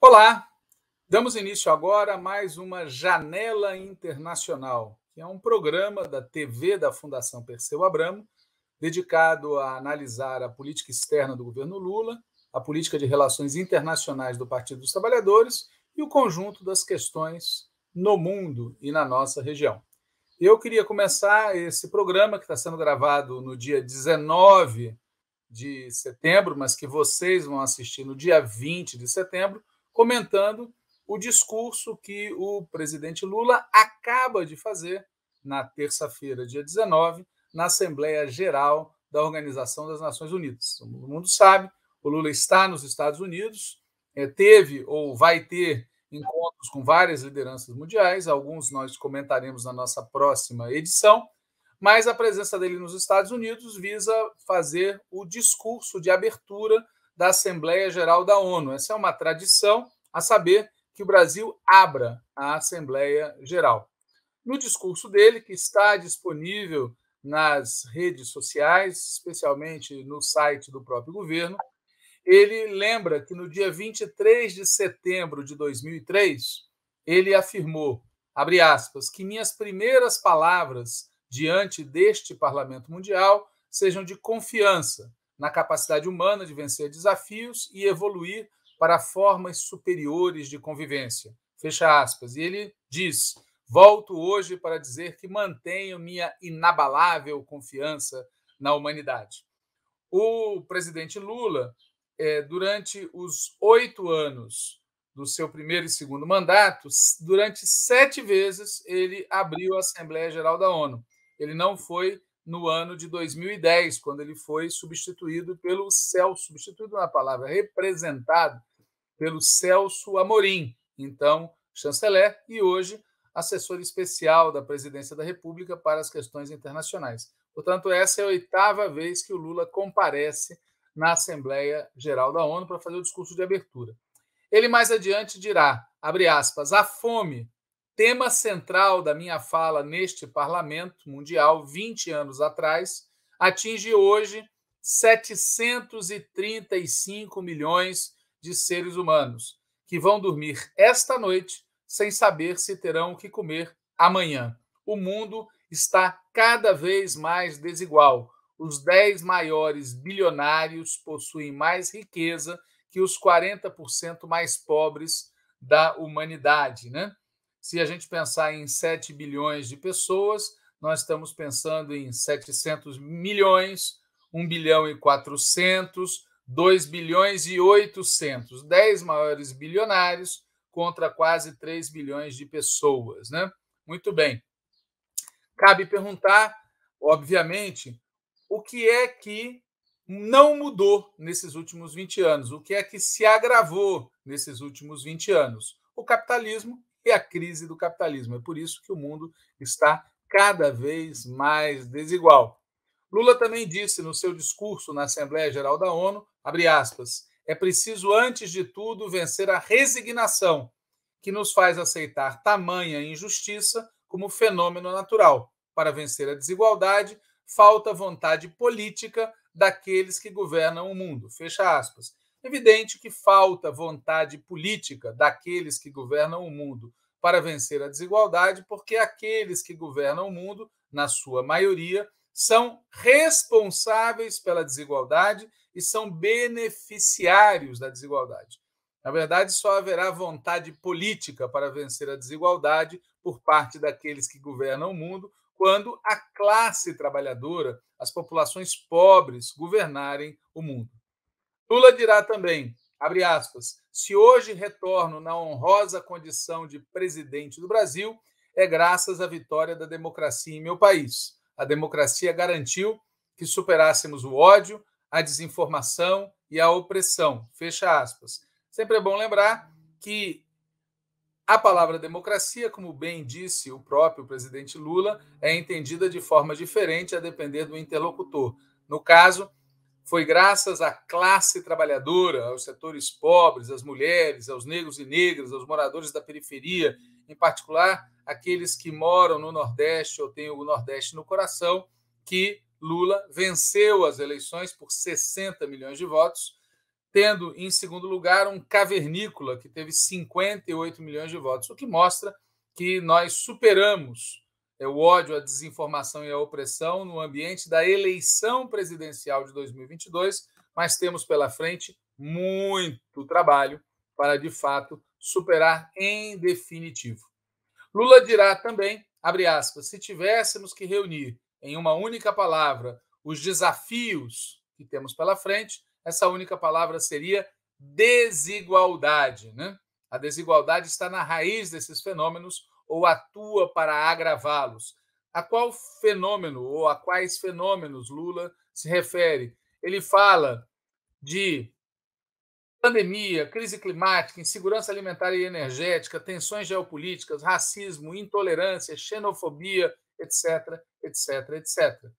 Olá! Damos início agora a mais uma Janela Internacional, que é um programa da TV da Fundação Perseu Abramo, dedicado a analisar a política externa do governo Lula, a política de relações internacionais do Partido dos Trabalhadores e o conjunto das questões no mundo e na nossa região. Eu queria começar esse programa que está sendo gravado no dia 19 de setembro, mas que vocês vão assistir no dia 20 de setembro, comentando o discurso que o presidente Lula acaba de fazer na terça-feira, dia 19, na Assembleia Geral da Organização das Nações Unidas. Todo mundo sabe, o Lula está nos Estados Unidos, é, teve ou vai ter encontros com várias lideranças mundiais, alguns nós comentaremos na nossa próxima edição, mas a presença dele nos Estados Unidos visa fazer o discurso de abertura da Assembleia Geral da ONU. Essa é uma tradição, a saber que o Brasil abra a Assembleia Geral. No discurso dele, que está disponível nas redes sociais, especialmente no site do próprio governo, ele lembra que no dia 23 de setembro de 2003, ele afirmou, abre aspas, que minhas primeiras palavras diante deste Parlamento Mundial sejam de confiança na capacidade humana de vencer desafios e evoluir para formas superiores de convivência. Fecha aspas. E ele diz: Volto hoje para dizer que mantenho minha inabalável confiança na humanidade. O presidente Lula é, durante os oito anos do seu primeiro e segundo mandato, durante sete vezes ele abriu a Assembleia Geral da ONU. Ele não foi no ano de 2010, quando ele foi substituído pelo Celso, substituído na é palavra, representado pelo Celso Amorim, então chanceler, e hoje assessor especial da Presidência da República para as questões internacionais. Portanto, essa é a oitava vez que o Lula comparece na Assembleia Geral da ONU para fazer o discurso de abertura. Ele mais adiante dirá, abre aspas, a fome, tema central da minha fala neste Parlamento Mundial 20 anos atrás, atinge hoje 735 milhões de seres humanos que vão dormir esta noite sem saber se terão o que comer amanhã. O mundo está cada vez mais desigual os 10 maiores bilionários possuem mais riqueza que os 40% mais pobres da humanidade, né? Se a gente pensar em 7 bilhões de pessoas, nós estamos pensando em 700 milhões, 1 bilhão e 400, 2 bilhões e 800, 10 maiores bilionários contra quase 3 bilhões de pessoas, né? Muito bem. Cabe perguntar, obviamente, o que é que não mudou nesses últimos 20 anos, o que é que se agravou nesses últimos 20 anos? O capitalismo e a crise do capitalismo. É por isso que o mundo está cada vez mais desigual. Lula também disse no seu discurso na Assembleia Geral da ONU, aspas, é preciso antes de tudo vencer a resignação que nos faz aceitar tamanha injustiça como fenômeno natural. Para vencer a desigualdade, falta vontade política daqueles que governam o mundo. Fecha aspas. Evidente que falta vontade política daqueles que governam o mundo para vencer a desigualdade, porque aqueles que governam o mundo, na sua maioria, são responsáveis pela desigualdade e são beneficiários da desigualdade. Na verdade, só haverá vontade política para vencer a desigualdade por parte daqueles que governam o mundo quando a classe trabalhadora, as populações pobres, governarem o mundo. Lula dirá também, abre aspas, se hoje retorno na honrosa condição de presidente do Brasil, é graças à vitória da democracia em meu país. A democracia garantiu que superássemos o ódio, a desinformação e a opressão. Fecha aspas. Sempre é bom lembrar que a palavra democracia, como bem disse o próprio presidente Lula, é entendida de forma diferente a depender do interlocutor. No caso, foi graças à classe trabalhadora, aos setores pobres, às mulheres, aos negros e negras, aos moradores da periferia, em particular aqueles que moram no Nordeste ou têm o Nordeste no coração, que Lula venceu as eleições por 60 milhões de votos tendo em segundo lugar um cavernícola que teve 58 milhões de votos, o que mostra que nós superamos é, o ódio, a desinformação e a opressão no ambiente da eleição presidencial de 2022, mas temos pela frente muito trabalho para de fato superar em definitivo. Lula dirá também, abre aspas, se tivéssemos que reunir em uma única palavra os desafios que temos pela frente, essa única palavra seria desigualdade. Né? A desigualdade está na raiz desses fenômenos ou atua para agravá-los. A qual fenômeno ou a quais fenômenos Lula se refere? Ele fala de pandemia, crise climática, insegurança alimentar e energética, tensões geopolíticas, racismo, intolerância, xenofobia, etc, etc, etc.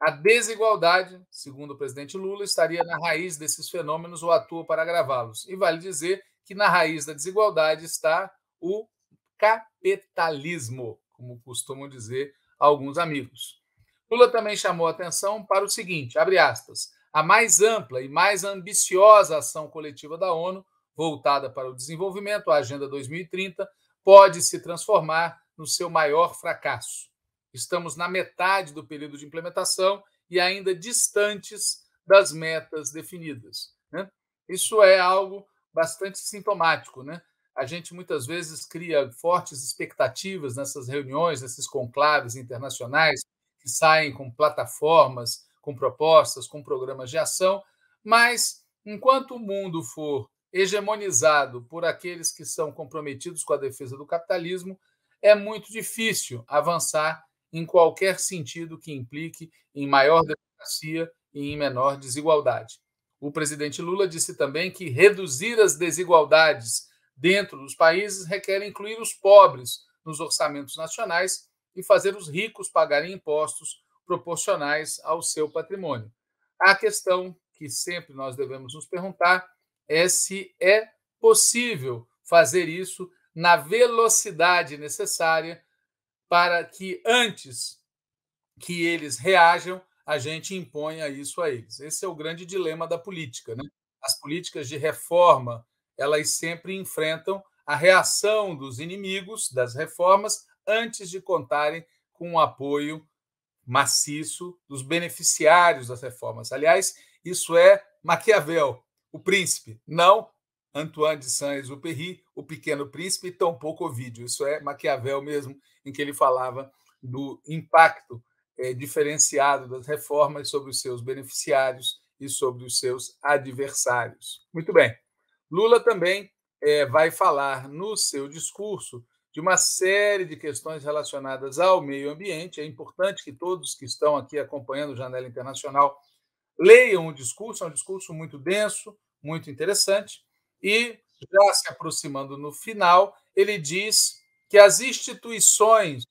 A desigualdade, segundo o presidente Lula, estaria na raiz desses fenômenos ou atua para agravá-los. E vale dizer que na raiz da desigualdade está o capitalismo, como costumam dizer alguns amigos. Lula também chamou atenção para o seguinte, abre aspas, a mais ampla e mais ambiciosa ação coletiva da ONU voltada para o desenvolvimento, a Agenda 2030, pode se transformar no seu maior fracasso. Estamos na metade do período de implementação e ainda distantes das metas definidas. Né? Isso é algo bastante sintomático. Né? A gente muitas vezes cria fortes expectativas nessas reuniões, nesses conclaves internacionais que saem com plataformas, com propostas, com programas de ação, mas enquanto o mundo for hegemonizado por aqueles que são comprometidos com a defesa do capitalismo, é muito difícil avançar em qualquer sentido que implique em maior democracia e em menor desigualdade. O presidente Lula disse também que reduzir as desigualdades dentro dos países requer incluir os pobres nos orçamentos nacionais e fazer os ricos pagarem impostos proporcionais ao seu patrimônio. A questão que sempre nós devemos nos perguntar é se é possível fazer isso na velocidade necessária para que antes que eles reajam, a gente imponha isso a eles. Esse é o grande dilema da política. Né? As políticas de reforma elas sempre enfrentam a reação dos inimigos das reformas antes de contarem com o apoio maciço dos beneficiários das reformas. Aliás, isso é Maquiavel, o príncipe, não Antoine de Saint-Exupéry, o Pequeno Príncipe e tampouco vídeo Isso é Maquiavel mesmo, em que ele falava do impacto é, diferenciado das reformas sobre os seus beneficiários e sobre os seus adversários. Muito bem. Lula também é, vai falar no seu discurso de uma série de questões relacionadas ao meio ambiente. É importante que todos que estão aqui acompanhando o Janela Internacional leiam o discurso, é um discurso muito denso, muito interessante, e já se aproximando no final, ele diz que as instituições,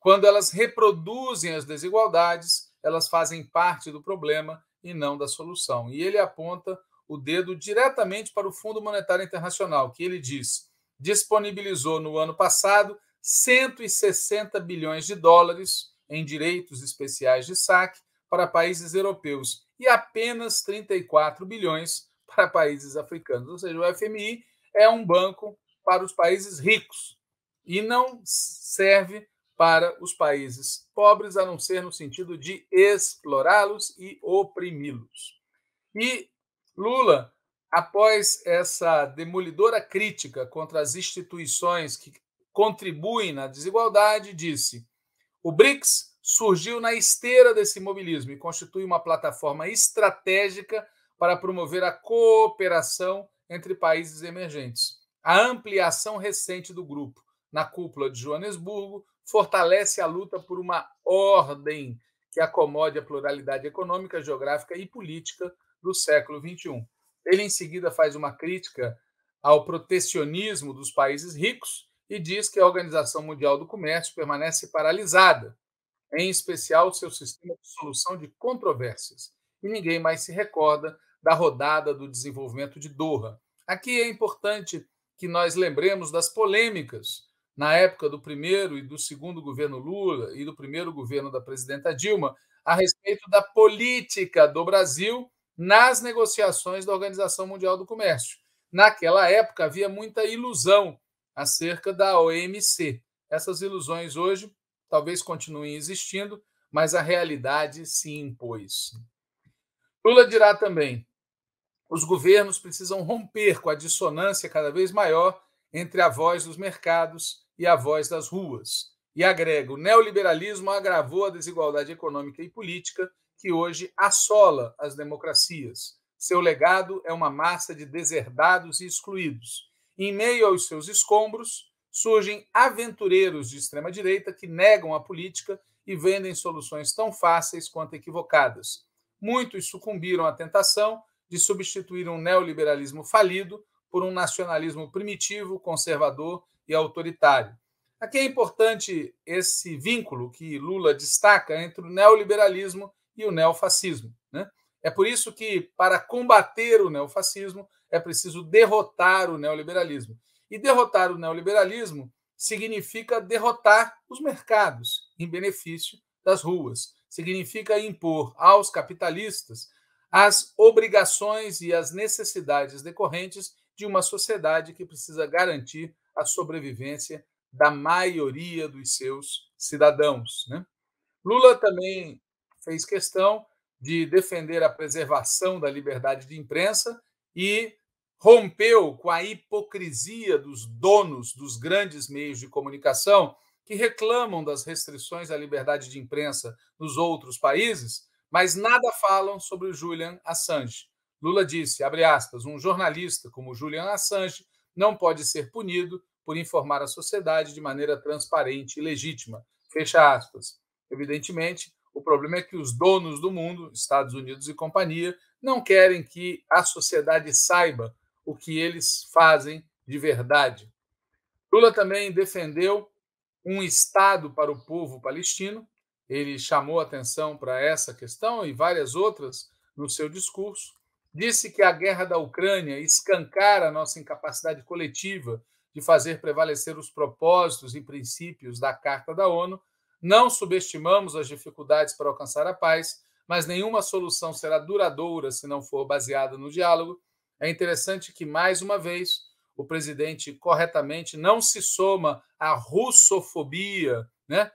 quando elas reproduzem as desigualdades, elas fazem parte do problema e não da solução. E ele aponta o dedo diretamente para o Fundo Monetário Internacional, que ele diz disponibilizou no ano passado 160 bilhões de dólares em direitos especiais de saque para países europeus e apenas 34 bilhões para países africanos. Ou seja, o FMI é um banco para os países ricos e não serve para os países pobres, a não ser no sentido de explorá-los e oprimi-los. E Lula, após essa demolidora crítica contra as instituições que contribuem na desigualdade, disse: o BRICS surgiu na esteira desse mobilismo e constitui uma plataforma estratégica para promover a cooperação entre países emergentes. A ampliação recente do grupo na cúpula de Joanesburgo fortalece a luta por uma ordem que acomode a pluralidade econômica, geográfica e política do século XXI. Ele, em seguida, faz uma crítica ao protecionismo dos países ricos e diz que a Organização Mundial do Comércio permanece paralisada, em especial seu sistema de solução de controvérsias. E ninguém mais se recorda da rodada do desenvolvimento de Doha. Aqui é importante que nós lembremos das polêmicas na época do primeiro e do segundo governo Lula e do primeiro governo da presidenta Dilma a respeito da política do Brasil nas negociações da Organização Mundial do Comércio. Naquela época havia muita ilusão acerca da OMC. Essas ilusões hoje talvez continuem existindo, mas a realidade se impôs. Lula dirá também: os governos precisam romper com a dissonância cada vez maior entre a voz dos mercados e a voz das ruas. E agrega: o neoliberalismo agravou a desigualdade econômica e política que hoje assola as democracias. Seu legado é uma massa de deserdados e excluídos. Em meio aos seus escombros, surgem aventureiros de extrema-direita que negam a política e vendem soluções tão fáceis quanto equivocadas. Muitos sucumbiram à tentação de substituir um neoliberalismo falido por um nacionalismo primitivo, conservador e autoritário. Aqui é importante esse vínculo que Lula destaca entre o neoliberalismo e o neofascismo. Né? É por isso que, para combater o neofascismo, é preciso derrotar o neoliberalismo. E derrotar o neoliberalismo significa derrotar os mercados em benefício das ruas, significa impor aos capitalistas as obrigações e as necessidades decorrentes de uma sociedade que precisa garantir a sobrevivência da maioria dos seus cidadãos. Né? Lula também fez questão de defender a preservação da liberdade de imprensa e rompeu com a hipocrisia dos donos dos grandes meios de comunicação que reclamam das restrições à liberdade de imprensa nos outros países, mas nada falam sobre o Julian Assange. Lula disse, abre aspas, um jornalista como Julian Assange não pode ser punido por informar a sociedade de maneira transparente e legítima. Fecha aspas. Evidentemente, o problema é que os donos do mundo, Estados Unidos e companhia, não querem que a sociedade saiba o que eles fazem de verdade. Lula também defendeu um Estado para o povo palestino, ele chamou atenção para essa questão e várias outras no seu discurso. Disse que a guerra da Ucrânia escancara a nossa incapacidade coletiva de fazer prevalecer os propósitos e princípios da Carta da ONU. Não subestimamos as dificuldades para alcançar a paz, mas nenhuma solução será duradoura se não for baseada no diálogo. É interessante que, mais uma vez, o presidente corretamente não se soma à russofobia, né?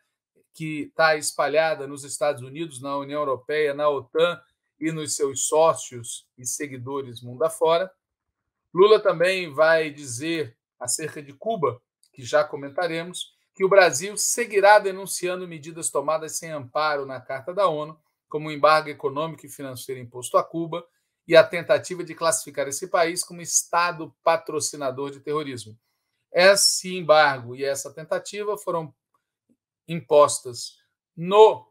que está espalhada nos Estados Unidos, na União Europeia, na OTAN e nos seus sócios e seguidores mundo afora. Lula também vai dizer acerca de Cuba, que já comentaremos, que o Brasil seguirá denunciando medidas tomadas sem amparo na Carta da ONU, como o embargo econômico e financeiro imposto a Cuba e a tentativa de classificar esse país como Estado patrocinador de terrorismo. Esse embargo e essa tentativa foram impostas nos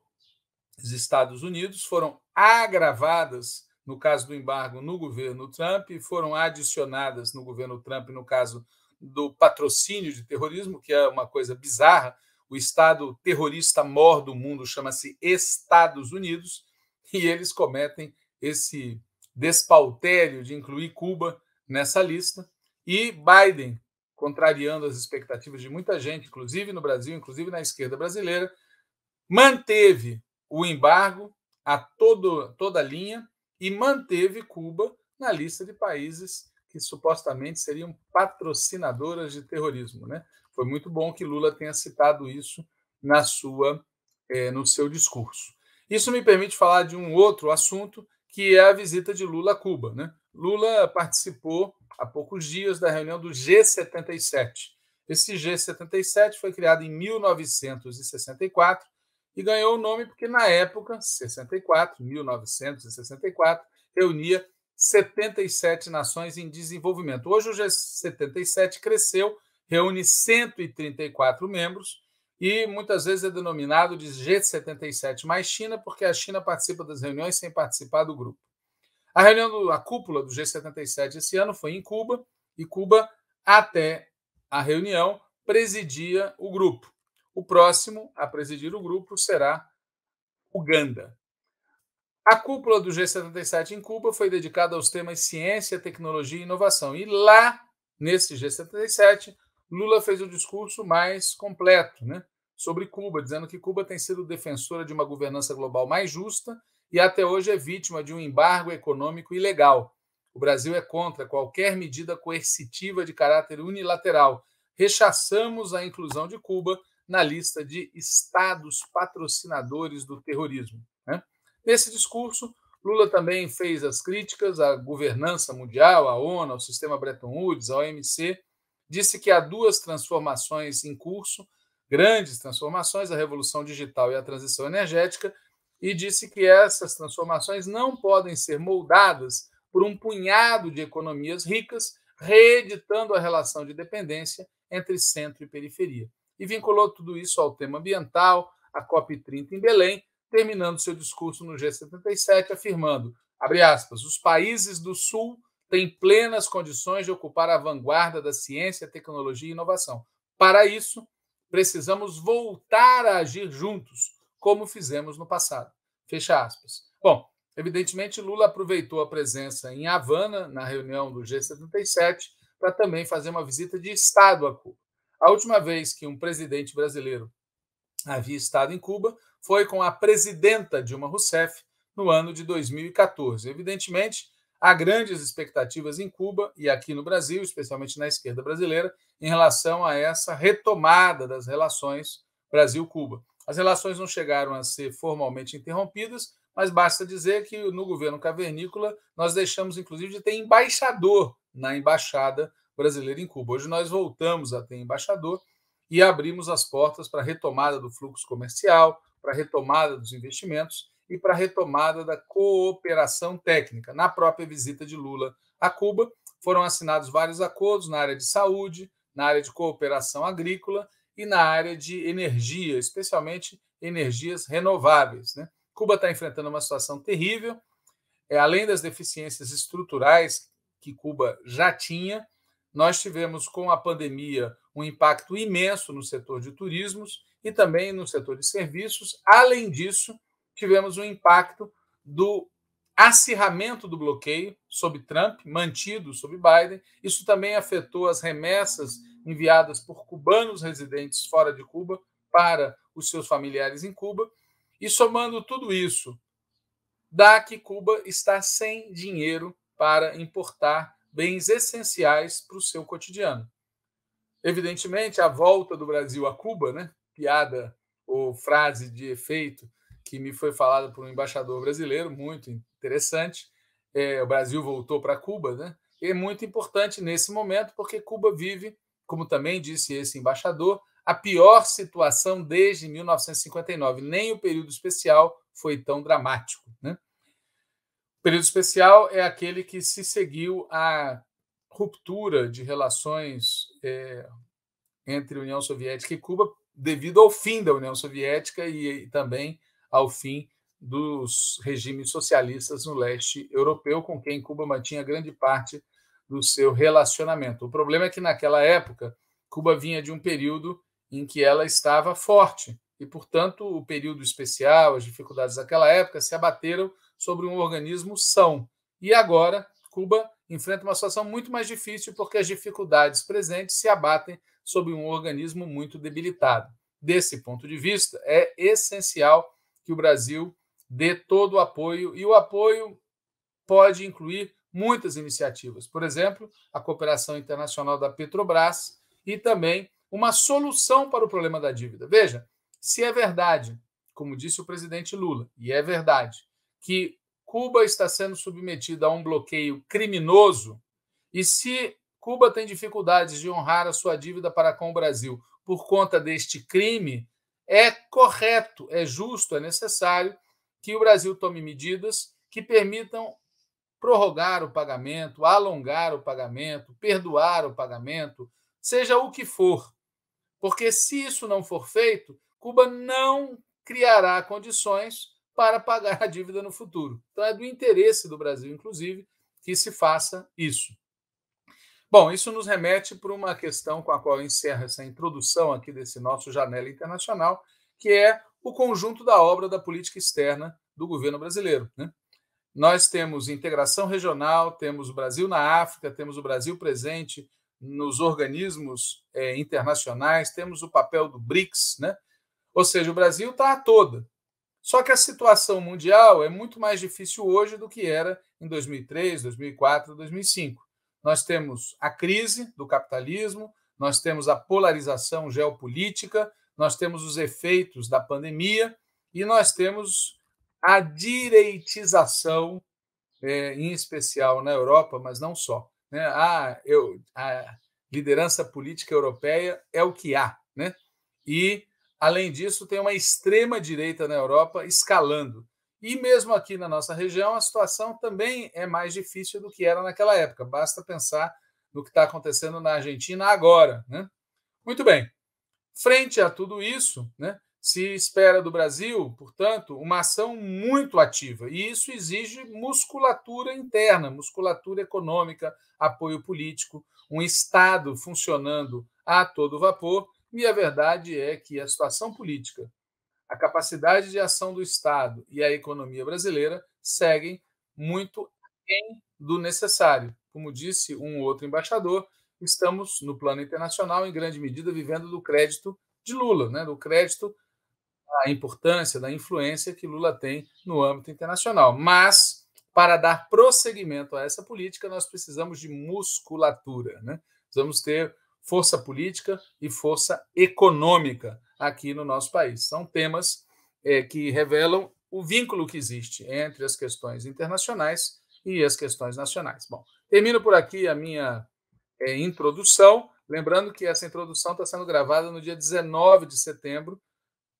Estados Unidos foram agravadas no caso do embargo no governo Trump e foram adicionadas no governo Trump no caso do patrocínio de terrorismo, que é uma coisa bizarra. O estado terrorista maior do mundo chama-se Estados Unidos e eles cometem esse despautério de incluir Cuba nessa lista. E Biden contrariando as expectativas de muita gente, inclusive no Brasil, inclusive na esquerda brasileira, manteve o embargo a todo, toda a linha e manteve Cuba na lista de países que supostamente seriam patrocinadoras de terrorismo. Né? Foi muito bom que Lula tenha citado isso na sua, é, no seu discurso. Isso me permite falar de um outro assunto, que é a visita de Lula a Cuba. Né? Lula participou há poucos dias da reunião do G77. Esse G77 foi criado em 1964 e ganhou o nome porque, na época, 64, 1964, reunia 77 nações em desenvolvimento. Hoje, o G77 cresceu, reúne 134 membros e muitas vezes é denominado de G77 mais China, porque a China participa das reuniões sem participar do grupo. A reunião da cúpula do G77 esse ano foi em Cuba e Cuba, até a reunião, presidia o grupo. O próximo a presidir o grupo será Uganda. A cúpula do G77 em Cuba foi dedicada aos temas ciência, tecnologia e inovação. E lá, nesse G77, Lula fez um discurso mais completo né, sobre Cuba, dizendo que Cuba tem sido defensora de uma governança global mais justa e até hoje é vítima de um embargo econômico ilegal. O Brasil é contra qualquer medida coercitiva de caráter unilateral. Rechaçamos a inclusão de Cuba na lista de estados patrocinadores do terrorismo. Né? Nesse discurso, Lula também fez as críticas à governança mundial, à ONU, ao sistema Bretton Woods, à OMC. Disse que há duas transformações em curso, grandes transformações, a revolução digital e a transição energética, e disse que essas transformações não podem ser moldadas por um punhado de economias ricas, reeditando a relação de dependência entre centro e periferia. E vinculou tudo isso ao tema ambiental, a COP30 em Belém, terminando seu discurso no G77, afirmando, abre aspas, os países do Sul têm plenas condições de ocupar a vanguarda da ciência, tecnologia e inovação. Para isso, precisamos voltar a agir juntos, como fizemos no passado. Fecha aspas. Bom, evidentemente, Lula aproveitou a presença em Havana, na reunião do G77, para também fazer uma visita de Estado a Cuba. A última vez que um presidente brasileiro havia estado em Cuba foi com a presidenta Dilma Rousseff no ano de 2014. Evidentemente, há grandes expectativas em Cuba e aqui no Brasil, especialmente na esquerda brasileira, em relação a essa retomada das relações Brasil-Cuba. As relações não chegaram a ser formalmente interrompidas, mas basta dizer que no governo cavernícola nós deixamos, inclusive, de ter embaixador na embaixada brasileira em Cuba. Hoje nós voltamos a ter embaixador e abrimos as portas para a retomada do fluxo comercial, para a retomada dos investimentos e para a retomada da cooperação técnica. Na própria visita de Lula a Cuba, foram assinados vários acordos na área de saúde, na área de cooperação agrícola e na área de energia, especialmente energias renováveis. Né? Cuba está enfrentando uma situação terrível, é, além das deficiências estruturais que Cuba já tinha, nós tivemos com a pandemia um impacto imenso no setor de turismos e também no setor de serviços. Além disso, tivemos um impacto do acirramento do bloqueio sob Trump, mantido sob Biden. Isso também afetou as remessas enviadas por cubanos residentes fora de Cuba para os seus familiares em Cuba. E somando tudo isso, dá que Cuba está sem dinheiro para importar bens essenciais para o seu cotidiano. Evidentemente, a volta do Brasil a Cuba, né? piada ou frase de efeito que me foi falada por um embaixador brasileiro, muito interessante. É, o Brasil voltou para Cuba, né? E é muito importante nesse momento, porque Cuba vive como também disse esse embaixador, a pior situação desde 1959. Nem o período especial foi tão dramático. Né? O período especial é aquele que se seguiu à ruptura de relações é, entre União Soviética e Cuba, devido ao fim da União Soviética e, e também ao fim dos regimes socialistas no leste europeu, com quem Cuba mantinha grande parte do seu relacionamento. O problema é que naquela época Cuba vinha de um período em que ela estava forte e, portanto, o período especial, as dificuldades daquela época se abateram sobre um organismo são. E agora Cuba enfrenta uma situação muito mais difícil porque as dificuldades presentes se abatem sobre um organismo muito debilitado. Desse ponto de vista, é essencial que o Brasil dê todo o apoio e o apoio pode incluir muitas iniciativas. Por exemplo, a cooperação internacional da Petrobras e também uma solução para o problema da dívida. Veja, se é verdade, como disse o presidente Lula, e é verdade, que Cuba está sendo submetida a um bloqueio criminoso, e se Cuba tem dificuldades de honrar a sua dívida para com o Brasil por conta deste crime, é correto, é justo, é necessário que o Brasil tome medidas que permitam prorrogar o pagamento, alongar o pagamento, perdoar o pagamento, seja o que for. Porque se isso não for feito, Cuba não criará condições para pagar a dívida no futuro. Então é do interesse do Brasil, inclusive, que se faça isso. Bom, isso nos remete para uma questão com a qual eu encerro essa introdução aqui desse nosso Janela Internacional, que é o conjunto da obra da política externa do governo brasileiro. Né? Nós temos integração regional, temos o Brasil na África, temos o Brasil presente nos organismos é, internacionais, temos o papel do BRICS, né? Ou seja, o Brasil está a toda. Só que a situação mundial é muito mais difícil hoje do que era em 2003, 2004, 2005. Nós temos a crise do capitalismo, nós temos a polarização geopolítica, nós temos os efeitos da pandemia e nós temos a direitização, é, em especial na Europa, mas não só. Né? A, eu, a liderança política europeia é o que há. Né? E, além disso, tem uma extrema-direita na Europa escalando. E mesmo aqui na nossa região, a situação também é mais difícil do que era naquela época. Basta pensar no que está acontecendo na Argentina agora. Né? Muito bem. Frente a tudo isso, né, se espera do Brasil, portanto, uma ação muito ativa, e isso exige musculatura interna, musculatura econômica, apoio político, um Estado funcionando a todo vapor. E a verdade é que a situação política, a capacidade de ação do Estado e a economia brasileira seguem muito em do necessário. Como disse um outro embaixador, estamos, no plano internacional, em grande medida vivendo do crédito de Lula, né, do crédito a importância da influência que Lula tem no âmbito internacional. Mas, para dar prosseguimento a essa política, nós precisamos de musculatura. Né? Precisamos ter força política e força econômica aqui no nosso país. São temas é, que revelam o vínculo que existe entre as questões internacionais e as questões nacionais. Bom, termino por aqui a minha é, introdução. Lembrando que essa introdução está sendo gravada no dia 19 de setembro,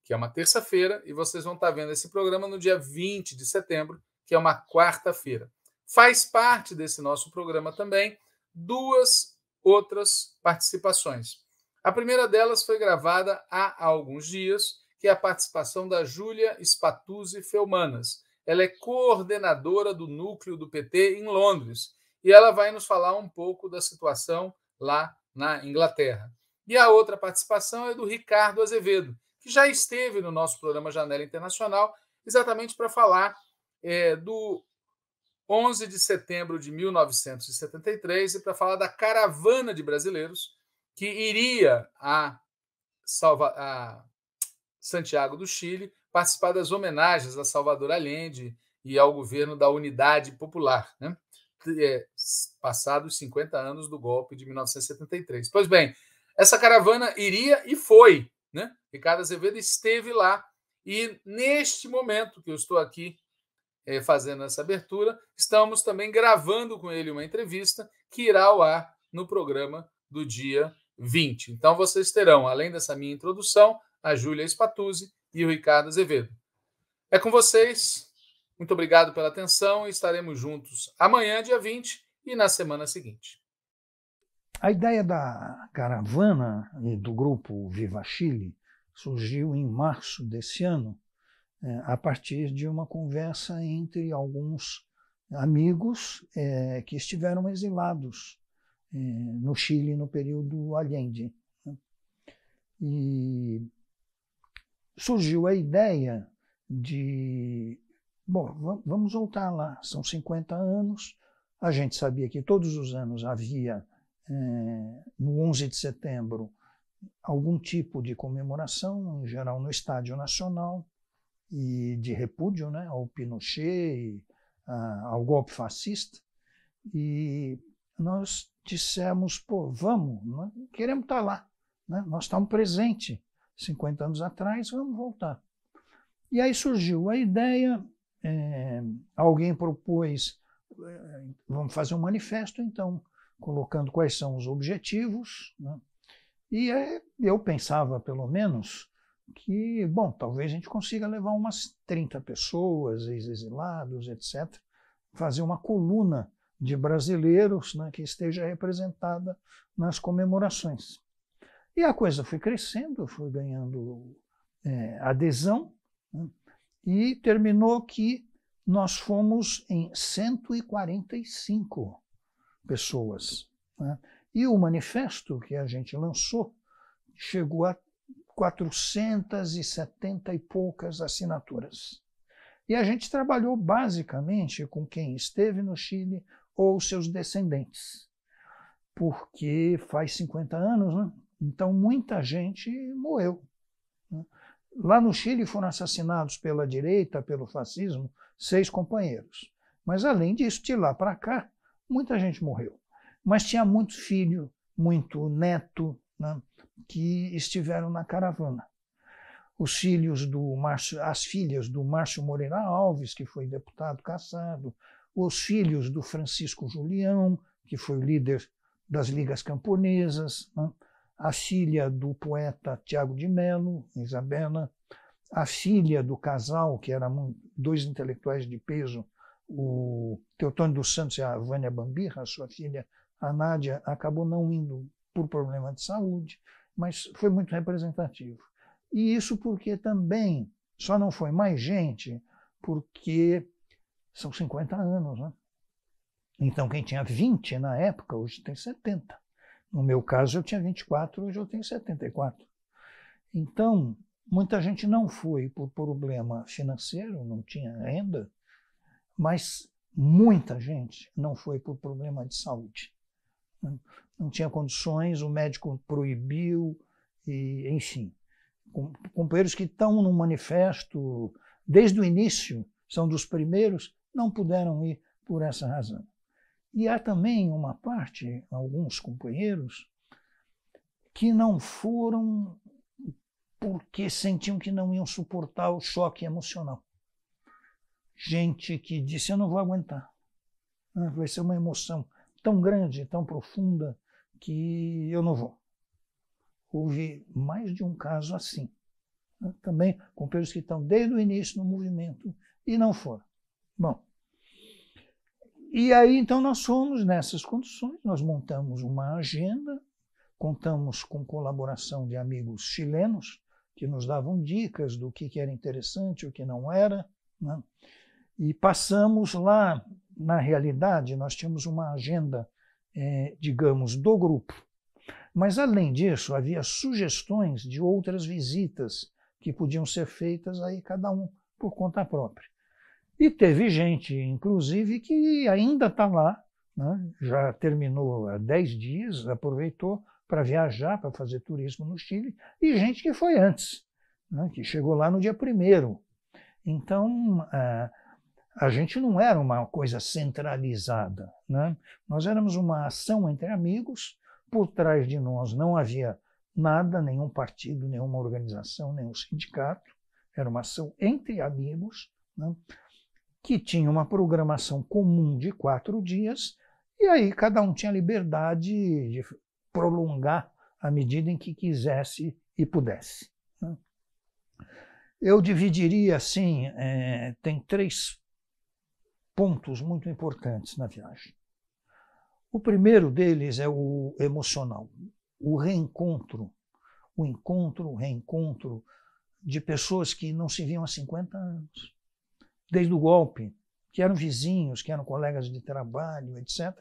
que é uma terça-feira, e vocês vão estar vendo esse programa no dia 20 de setembro, que é uma quarta-feira. Faz parte desse nosso programa também duas outras participações. A primeira delas foi gravada há alguns dias, que é a participação da Júlia Spatuzzi Felmanas. Ela é coordenadora do núcleo do PT em Londres e ela vai nos falar um pouco da situação lá na Inglaterra. E a outra participação é do Ricardo Azevedo, já esteve no nosso programa Janela Internacional, exatamente para falar é, do 11 de setembro de 1973 e para falar da caravana de brasileiros que iria a, Salva a Santiago do Chile participar das homenagens a Salvador Allende e ao governo da Unidade Popular, né? É, passados 50 anos do golpe de 1973. Pois bem, essa caravana iria e foi né? Ricardo Azevedo esteve lá e neste momento que eu estou aqui é, fazendo essa abertura, estamos também gravando com ele uma entrevista que irá ao ar no programa do dia 20. Então vocês terão, além dessa minha introdução, a Júlia Espatuzzi e o Ricardo Azevedo. É com vocês. Muito obrigado pela atenção e estaremos juntos amanhã, dia 20, e na semana seguinte. A ideia da caravana e do grupo Viva Chile surgiu em março desse ano, é, a partir de uma conversa entre alguns amigos é, que estiveram exilados é, no Chile no período Allende. Né? E surgiu a ideia de: bom, vamos voltar lá, são 50 anos, a gente sabia que todos os anos havia é, no 11 de setembro, algum tipo de comemoração, em geral no Estádio Nacional, e de repúdio né, ao Pinochet, e, ao golpe fascista. E nós dissemos, pô, vamos, né, queremos estar tá lá, né? nós estamos tá presentes. 50 anos atrás, vamos voltar. E aí surgiu a ideia, é, alguém propôs, é, vamos fazer um manifesto então colocando quais são os objetivos. Né? E é, eu pensava, pelo menos, que, bom, talvez a gente consiga levar umas 30 pessoas, ex-exilados, etc., fazer uma coluna de brasileiros né, que esteja representada nas comemorações. E a coisa foi crescendo, foi ganhando é, adesão, né, e terminou que nós fomos em 145 pessoas. Né? E o manifesto que a gente lançou chegou a 470 e poucas assinaturas. E a gente trabalhou basicamente com quem esteve no Chile ou seus descendentes, porque faz 50 anos, né? então muita gente morreu. Né? Lá no Chile foram assassinados pela direita, pelo fascismo, seis companheiros. Mas além disso, de lá para cá, Muita gente morreu, mas tinha muito filho, muito neto né, que estiveram na caravana. Os filhos do Márcio, as filhas do Márcio Moreira Alves, que foi deputado caçado, os filhos do Francisco Julião, que foi o líder das ligas camponesas, né, a filha do poeta Tiago de Mello, Isabela, a filha do casal, que eram dois intelectuais de peso, o Teotônio dos Santos e a Vânia Bambirra, sua filha, a Nádia, acabou não indo por problema de saúde, mas foi muito representativo. E isso porque também só não foi mais gente, porque são 50 anos, né? Então, quem tinha 20 na época, hoje tem 70. No meu caso, eu tinha 24, hoje eu tenho 74. Então, muita gente não foi por problema financeiro, não tinha renda, mas muita gente não foi por problema de saúde. Não tinha condições, o médico proibiu, e, enfim. companheiros que estão no manifesto desde o início, são dos primeiros, não puderam ir por essa razão. E há também uma parte, alguns companheiros, que não foram porque sentiam que não iam suportar o choque emocional gente que disse: Eu não vou aguentar. Né? Vai ser uma emoção tão grande, tão profunda, que eu não vou. Houve mais de um caso assim. Né? Também com pessoas que estão desde o início no movimento e não foram. Bom, e aí então nós fomos nessas condições, nós montamos uma agenda, contamos com colaboração de amigos chilenos que nos davam dicas do que, que era interessante, o que não era. Né? E passamos lá, na realidade, nós tínhamos uma agenda, é, digamos, do grupo. Mas, além disso, havia sugestões de outras visitas que podiam ser feitas aí, cada um por conta própria. E teve gente, inclusive, que ainda está lá, né? já terminou há 10 dias, aproveitou para viajar, para fazer turismo no Chile, e gente que foi antes, né? que chegou lá no dia primeiro. Então, ah, a gente não era uma coisa centralizada. Né? Nós éramos uma ação entre amigos, por trás de nós não havia nada, nenhum partido, nenhuma organização, nenhum sindicato, era uma ação entre amigos, né? que tinha uma programação comum de quatro dias, e aí cada um tinha liberdade de prolongar à medida em que quisesse e pudesse. Né? Eu dividiria assim: é, tem três pontos muito importantes na viagem. O primeiro deles é o emocional, o reencontro, o encontro, o reencontro de pessoas que não se viam há 50 anos, desde o golpe, que eram vizinhos, que eram colegas de trabalho, etc.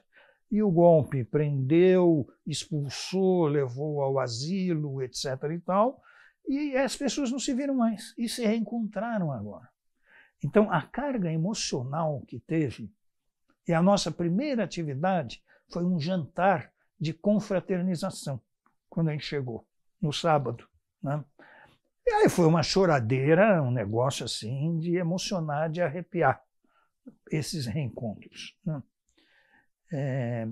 E o golpe prendeu, expulsou, levou ao asilo, etc. e tal. E as pessoas não se viram mais e se reencontraram agora. Então, a carga emocional que teve, e a nossa primeira atividade foi um jantar de confraternização, quando a gente chegou, no sábado. Né? E aí foi uma choradeira, um negócio assim de emocionar, de arrepiar esses reencontros. Né? É,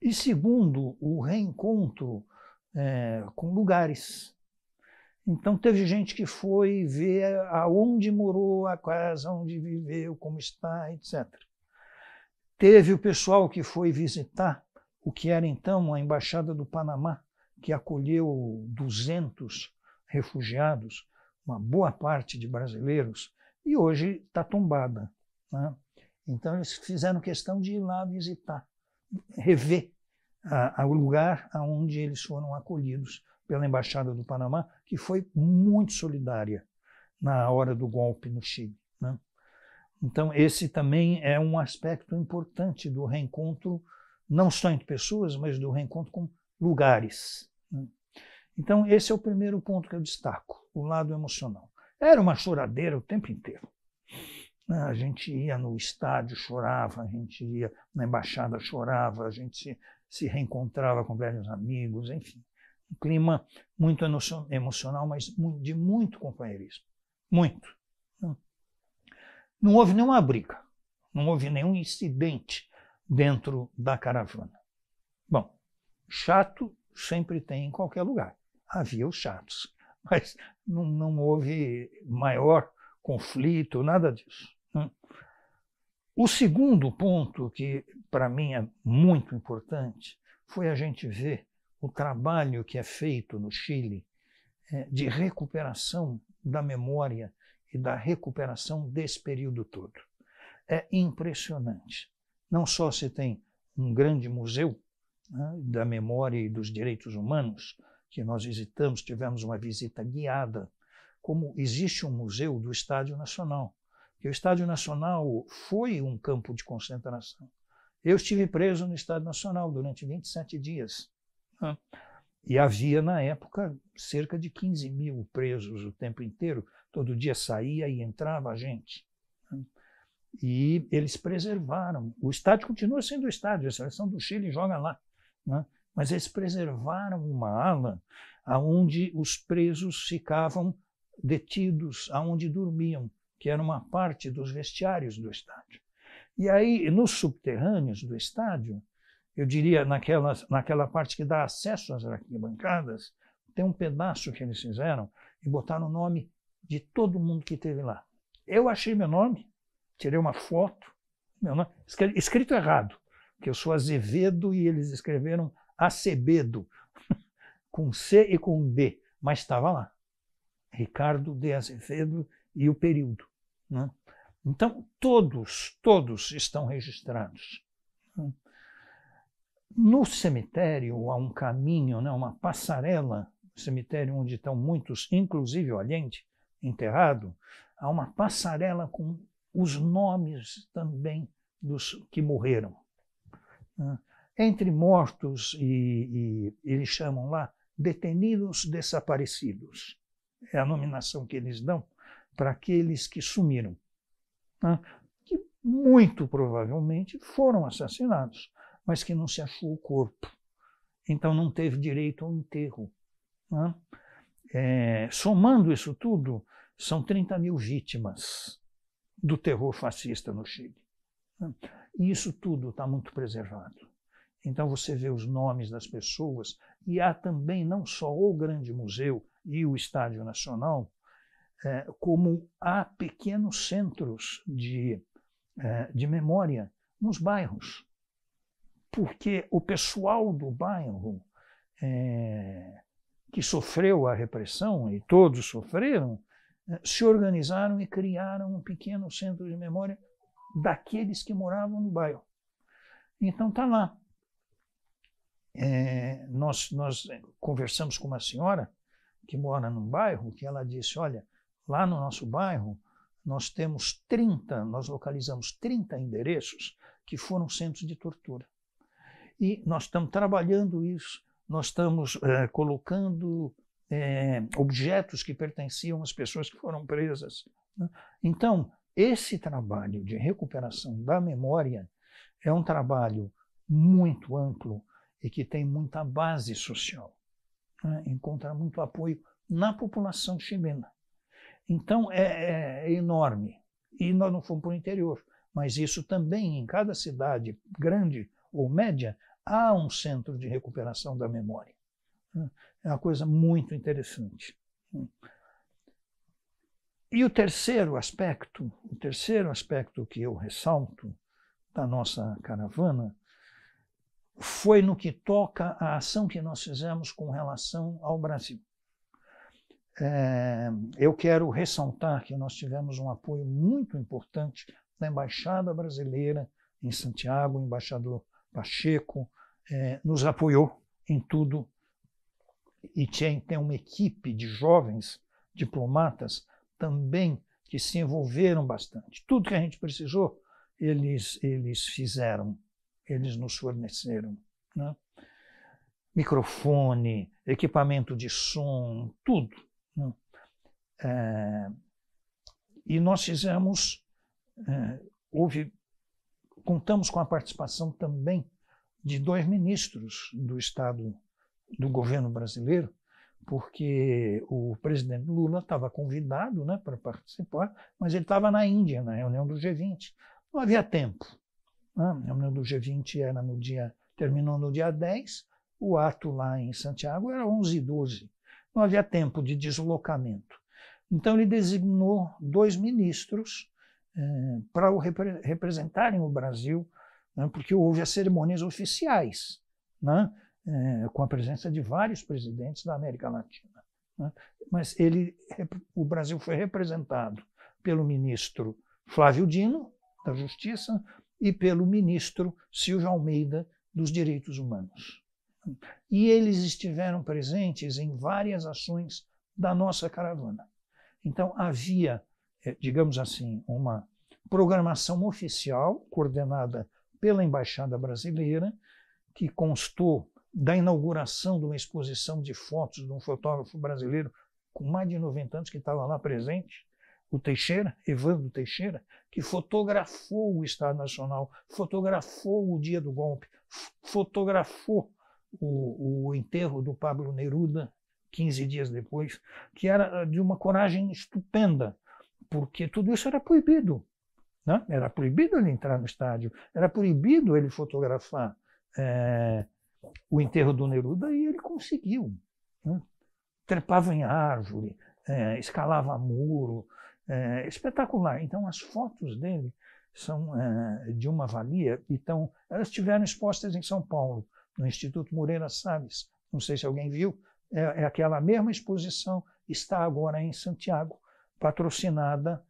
e segundo, o reencontro é, com lugares, então teve gente que foi ver aonde morou a casa, onde viveu, como está, etc. Teve o pessoal que foi visitar o que era então a Embaixada do Panamá, que acolheu 200 refugiados, uma boa parte de brasileiros, e hoje está tombada. Né? Então eles fizeram questão de ir lá visitar, rever o lugar aonde eles foram acolhidos pela Embaixada do Panamá, que foi muito solidária na hora do golpe no Chile. Né? Então, esse também é um aspecto importante do reencontro, não só entre pessoas, mas do reencontro com lugares. Né? Então, esse é o primeiro ponto que eu destaco, o lado emocional. Era uma choradeira o tempo inteiro. Né? A gente ia no estádio, chorava, a gente ia na embaixada, chorava, a gente se, se reencontrava com velhos amigos, enfim um clima muito emocional, mas de muito companheirismo. Muito. Não houve nenhuma briga, não houve nenhum incidente dentro da caravana. Bom, chato sempre tem em qualquer lugar. Havia os chatos, mas não, não houve maior conflito, nada disso. O segundo ponto, que para mim é muito importante, foi a gente ver o trabalho que é feito no Chile é, de recuperação da memória e da recuperação desse período todo. É impressionante. Não só se tem um grande museu né, da memória e dos direitos humanos, que nós visitamos, tivemos uma visita guiada, como existe um museu do Estádio Nacional. Que o Estádio Nacional foi um campo de concentração. Eu estive preso no Estádio Nacional durante 27 dias. E havia, na época, cerca de 15 mil presos o tempo inteiro. Todo dia saía e entrava a gente. Né. E eles preservaram. O estádio continua sendo o estádio, a seleção do Chile joga lá. Né? Mas eles preservaram uma ala aonde os presos ficavam detidos, aonde dormiam, que era uma parte dos vestiários do estádio. E aí, nos subterrâneos do estádio, eu diria, naquela, naquela parte que dá acesso às arquibancadas, tem um pedaço que eles fizeram e botaram o nome de todo mundo que teve lá. Eu achei meu nome, tirei uma foto, meu nome, escrito errado, que eu sou Azevedo e eles escreveram Acebedo, com C e com D, mas estava lá. Ricardo de Azevedo e o período. Né? Então, todos, todos estão registrados. No cemitério há um caminho, né, uma passarela, cemitério onde estão muitos, inclusive o Allende, enterrado, há uma passarela com os nomes também dos que morreram. Entre mortos e, e eles chamam lá detenidos desaparecidos. É a nominação que eles dão para aqueles que sumiram, que muito provavelmente foram assassinados mas que não se achou o corpo. Então não teve direito ao enterro. Né? É, somando isso tudo, são 30 mil vítimas do terror fascista no Chile. Né? E isso tudo está muito preservado. Então você vê os nomes das pessoas e há também não só o grande museu e o estádio nacional, é, como há pequenos centros de, é, de memória nos bairros porque o pessoal do bairro é, que sofreu a repressão, e todos sofreram, é, se organizaram e criaram um pequeno centro de memória daqueles que moravam no bairro. Então está lá. É, nós, nós conversamos com uma senhora que mora num bairro, que ela disse, olha, lá no nosso bairro nós temos 30, nós localizamos 30 endereços que foram centros de tortura. E nós estamos trabalhando isso, nós estamos é, colocando é, objetos que pertenciam às pessoas que foram presas. Né? Então, esse trabalho de recuperação da memória é um trabalho muito amplo e que tem muita base social. Né? Encontra muito apoio na população chilena. Então é, é, é enorme. E nós não fomos para o interior, mas isso também em cada cidade grande ou média, há um centro de recuperação da memória. É uma coisa muito interessante. E o terceiro aspecto, o terceiro aspecto que eu ressalto da nossa caravana foi no que toca à ação que nós fizemos com relação ao Brasil. É, eu quero ressaltar que nós tivemos um apoio muito importante da Embaixada Brasileira em Santiago, o embaixador Pacheco, é, nos apoiou em tudo. E Tchen tem uma equipe de jovens diplomatas também que se envolveram bastante. Tudo que a gente precisou, eles, eles fizeram, eles nos forneceram. Né? Microfone, equipamento de som, tudo. Né? É, e nós fizemos, é, houve contamos com a participação também de dois ministros do Estado do governo brasileiro, porque o presidente Lula estava convidado né, para participar, mas ele estava na Índia, na reunião do G20. Não havia tempo. Né? A reunião do G20 era no dia, terminou no dia 10, o ato lá em Santiago era 11 e 12. Não havia tempo de deslocamento. Então ele designou dois ministros eh, para repre representarem o Brasil, né, porque houve as cerimônias oficiais, né, eh, com a presença de vários presidentes da América Latina. Né, mas ele, o Brasil foi representado pelo ministro Flávio Dino, da Justiça, e pelo ministro Silvio Almeida, dos Direitos Humanos. E eles estiveram presentes em várias ações da nossa caravana. Então, havia é, digamos assim, uma programação oficial coordenada pela Embaixada Brasileira, que constou da inauguração de uma exposição de fotos de um fotógrafo brasileiro com mais de 90 anos que estava lá presente, o Teixeira, Evandro Teixeira, que fotografou o Estado Nacional, fotografou o dia do golpe, fotografou o, o enterro do Pablo Neruda 15 dias depois, que era eh, de uma coragem estupenda porque tudo isso era proibido. Né? Era proibido ele entrar no estádio, era proibido ele fotografar é, o enterro do Neruda e ele conseguiu. Né? Trepava em árvore, é, escalava muro, é, espetacular. Então as fotos dele são de uma valia, então elas estiveram expostas em São Paulo, no Instituto Moreira Salles, não sei se alguém viu, é, é aquela mesma exposição está agora em Santiago, patrocinada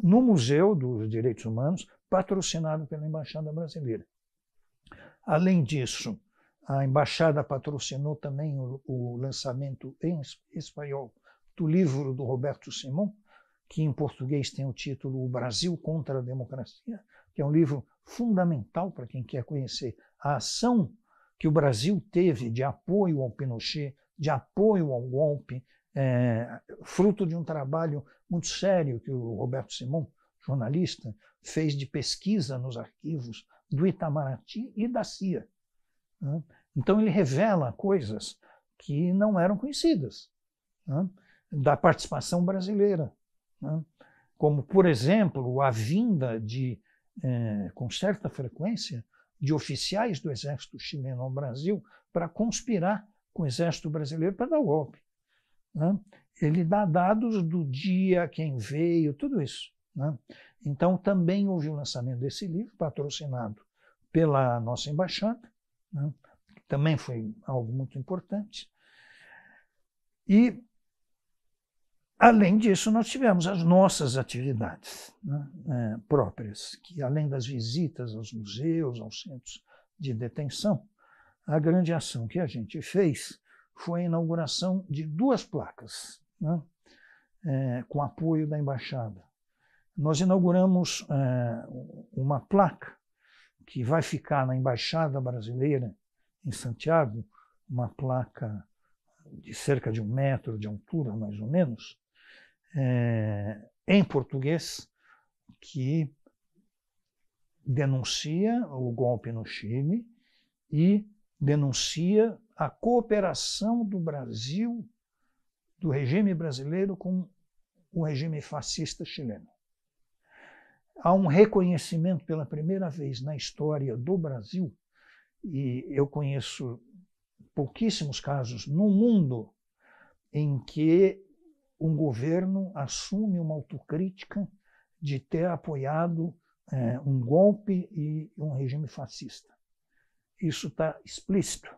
no Museu dos Direitos Humanos, patrocinado pela Embaixada Brasileira. Além disso, a Embaixada patrocinou também o, o lançamento em espanhol do livro do Roberto Simon, que em português tem o título O Brasil contra a Democracia, que é um livro fundamental para quem quer conhecer a ação que o Brasil teve de apoio ao Pinochet, de apoio ao golpe, é, fruto de um trabalho muito sério que o Roberto Simon, jornalista, fez de pesquisa nos arquivos do Itamaraty e da CIA. Né? Então ele revela coisas que não eram conhecidas né? da participação brasileira, né? como por exemplo a vinda de eh, com certa frequência de oficiais do exército chileno ao Brasil para conspirar com o exército brasileiro para dar golpe. Né? Ele dá dados do dia, quem veio, tudo isso. Né? Então, também houve o lançamento desse livro, patrocinado pela nossa embaixada, né? também foi algo muito importante. E, além disso, nós tivemos as nossas atividades né? é, próprias, que além das visitas aos museus, aos centros de detenção, a grande ação que a gente fez foi a inauguração de duas placas, né? é, com apoio da embaixada. Nós inauguramos é, uma placa que vai ficar na Embaixada Brasileira, em Santiago, uma placa de cerca de um metro de altura, mais ou menos, é, em português, que denuncia o golpe no Chile e denuncia a cooperação do Brasil, do regime brasileiro com o regime fascista chileno. Há um reconhecimento pela primeira vez na história do Brasil, e eu conheço pouquíssimos casos no mundo em que um governo assume uma autocrítica de ter apoiado é, um golpe e um regime fascista. Isso está explícito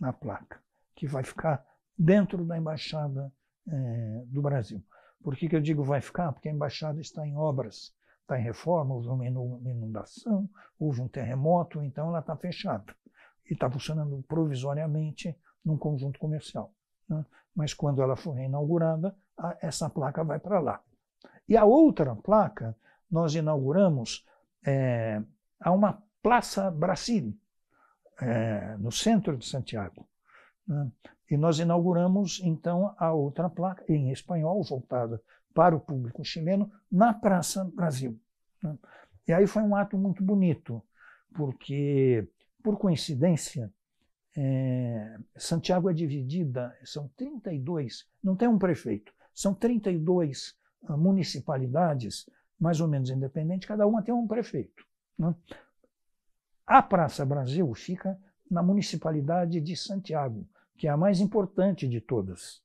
na placa, que vai ficar dentro da Embaixada eh, do Brasil. Por que, que eu digo vai ficar? Porque a Embaixada está em obras, está em reforma, houve uma inundação, houve um terremoto, então ela está fechada. E está funcionando provisoriamente num conjunto comercial. Né? Mas quando ela for reinaugurada, a, essa placa vai para lá. E a outra placa nós inauguramos é, a uma Praça Brasil, é, no centro de Santiago. Né? E nós inauguramos, então, a outra placa, em espanhol, voltada para o público chileno, na Praça Brasil. Né? E aí foi um ato muito bonito, porque, por coincidência, é, Santiago é dividida, são 32, não tem um prefeito, são 32 ah, municipalidades, mais ou menos independentes, cada uma tem um prefeito. Né? A Praça Brasil fica na municipalidade de Santiago, que é a mais importante de todas,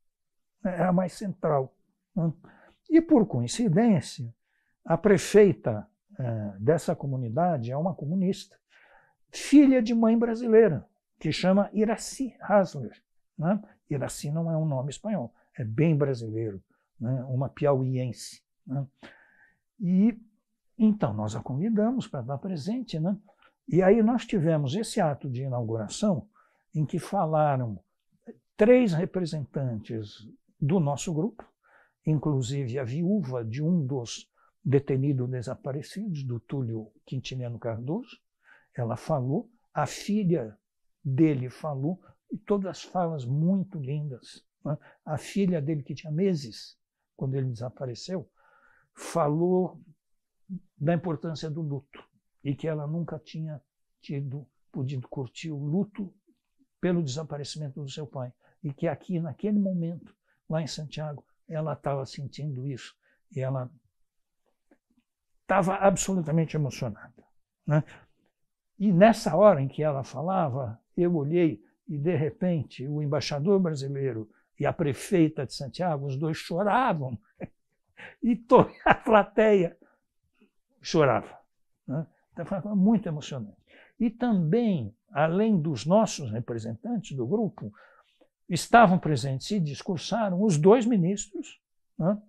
é a mais central. Né? E por coincidência, a prefeita eh, dessa comunidade é uma comunista, filha de mãe brasileira, que chama Iraci Hasler. Né? Iraci não é um nome espanhol, é bem brasileiro, né? uma piauiense. E então nós a convidamos para dar presente, né? E aí nós tivemos esse ato de inauguração em que falaram três representantes do nosso grupo, inclusive a viúva de um dos detenidos desaparecidos, do Túlio Quintiliano Cardoso. Ela falou, a filha dele falou, e todas as falas muito lindas. Né? A filha dele, que tinha meses quando ele desapareceu, falou da importância do luto e que ela nunca tinha tido podido curtir o luto pelo desaparecimento do seu pai e que aqui naquele momento lá em Santiago ela estava sentindo isso e ela estava absolutamente emocionada, né? E nessa hora em que ela falava, eu olhei e de repente o embaixador brasileiro e a prefeita de Santiago, os dois choravam e toda a plateia chorava. Né? Então, muito emocionante. E também, além dos nossos representantes do grupo, estavam presentes e discursaram os dois ministros, né?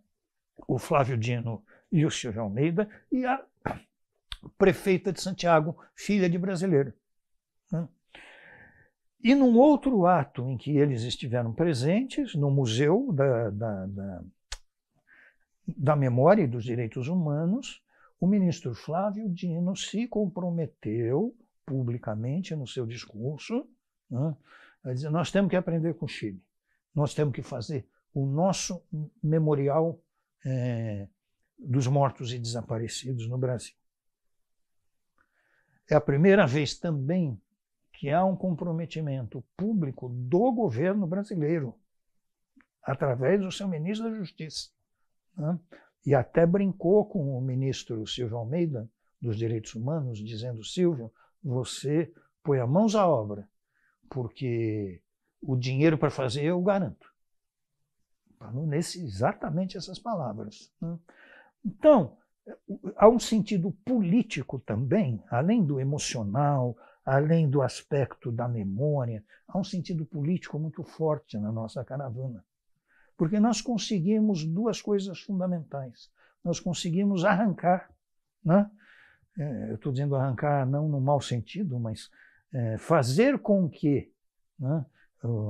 o Flávio Dino e o Silvio Almeida, e a prefeita de Santiago, filha de brasileiro. Né? E num outro ato em que eles estiveram presentes, no Museu da, da, da, da Memória e dos Direitos Humanos, o ministro Flávio Dino se comprometeu publicamente no seu discurso né, a dizer: nós temos que aprender com o Chile, nós temos que fazer o nosso memorial é, dos mortos e desaparecidos no Brasil. É a primeira vez também que há um comprometimento público do governo brasileiro, através do seu ministro da Justiça. Né? e até brincou com o ministro Silvio Almeida dos Direitos Humanos, dizendo: Silvio, você põe a mãos à obra, porque o dinheiro para fazer eu garanto. Falou nesse, exatamente essas palavras. Né? Então, há um sentido político também, além do emocional, além do aspecto da memória, há um sentido político muito forte na nossa caravana. Porque nós conseguimos duas coisas fundamentais. Nós conseguimos arrancar, né? É, eu estou dizendo arrancar não no mau sentido, mas é, fazer com que né,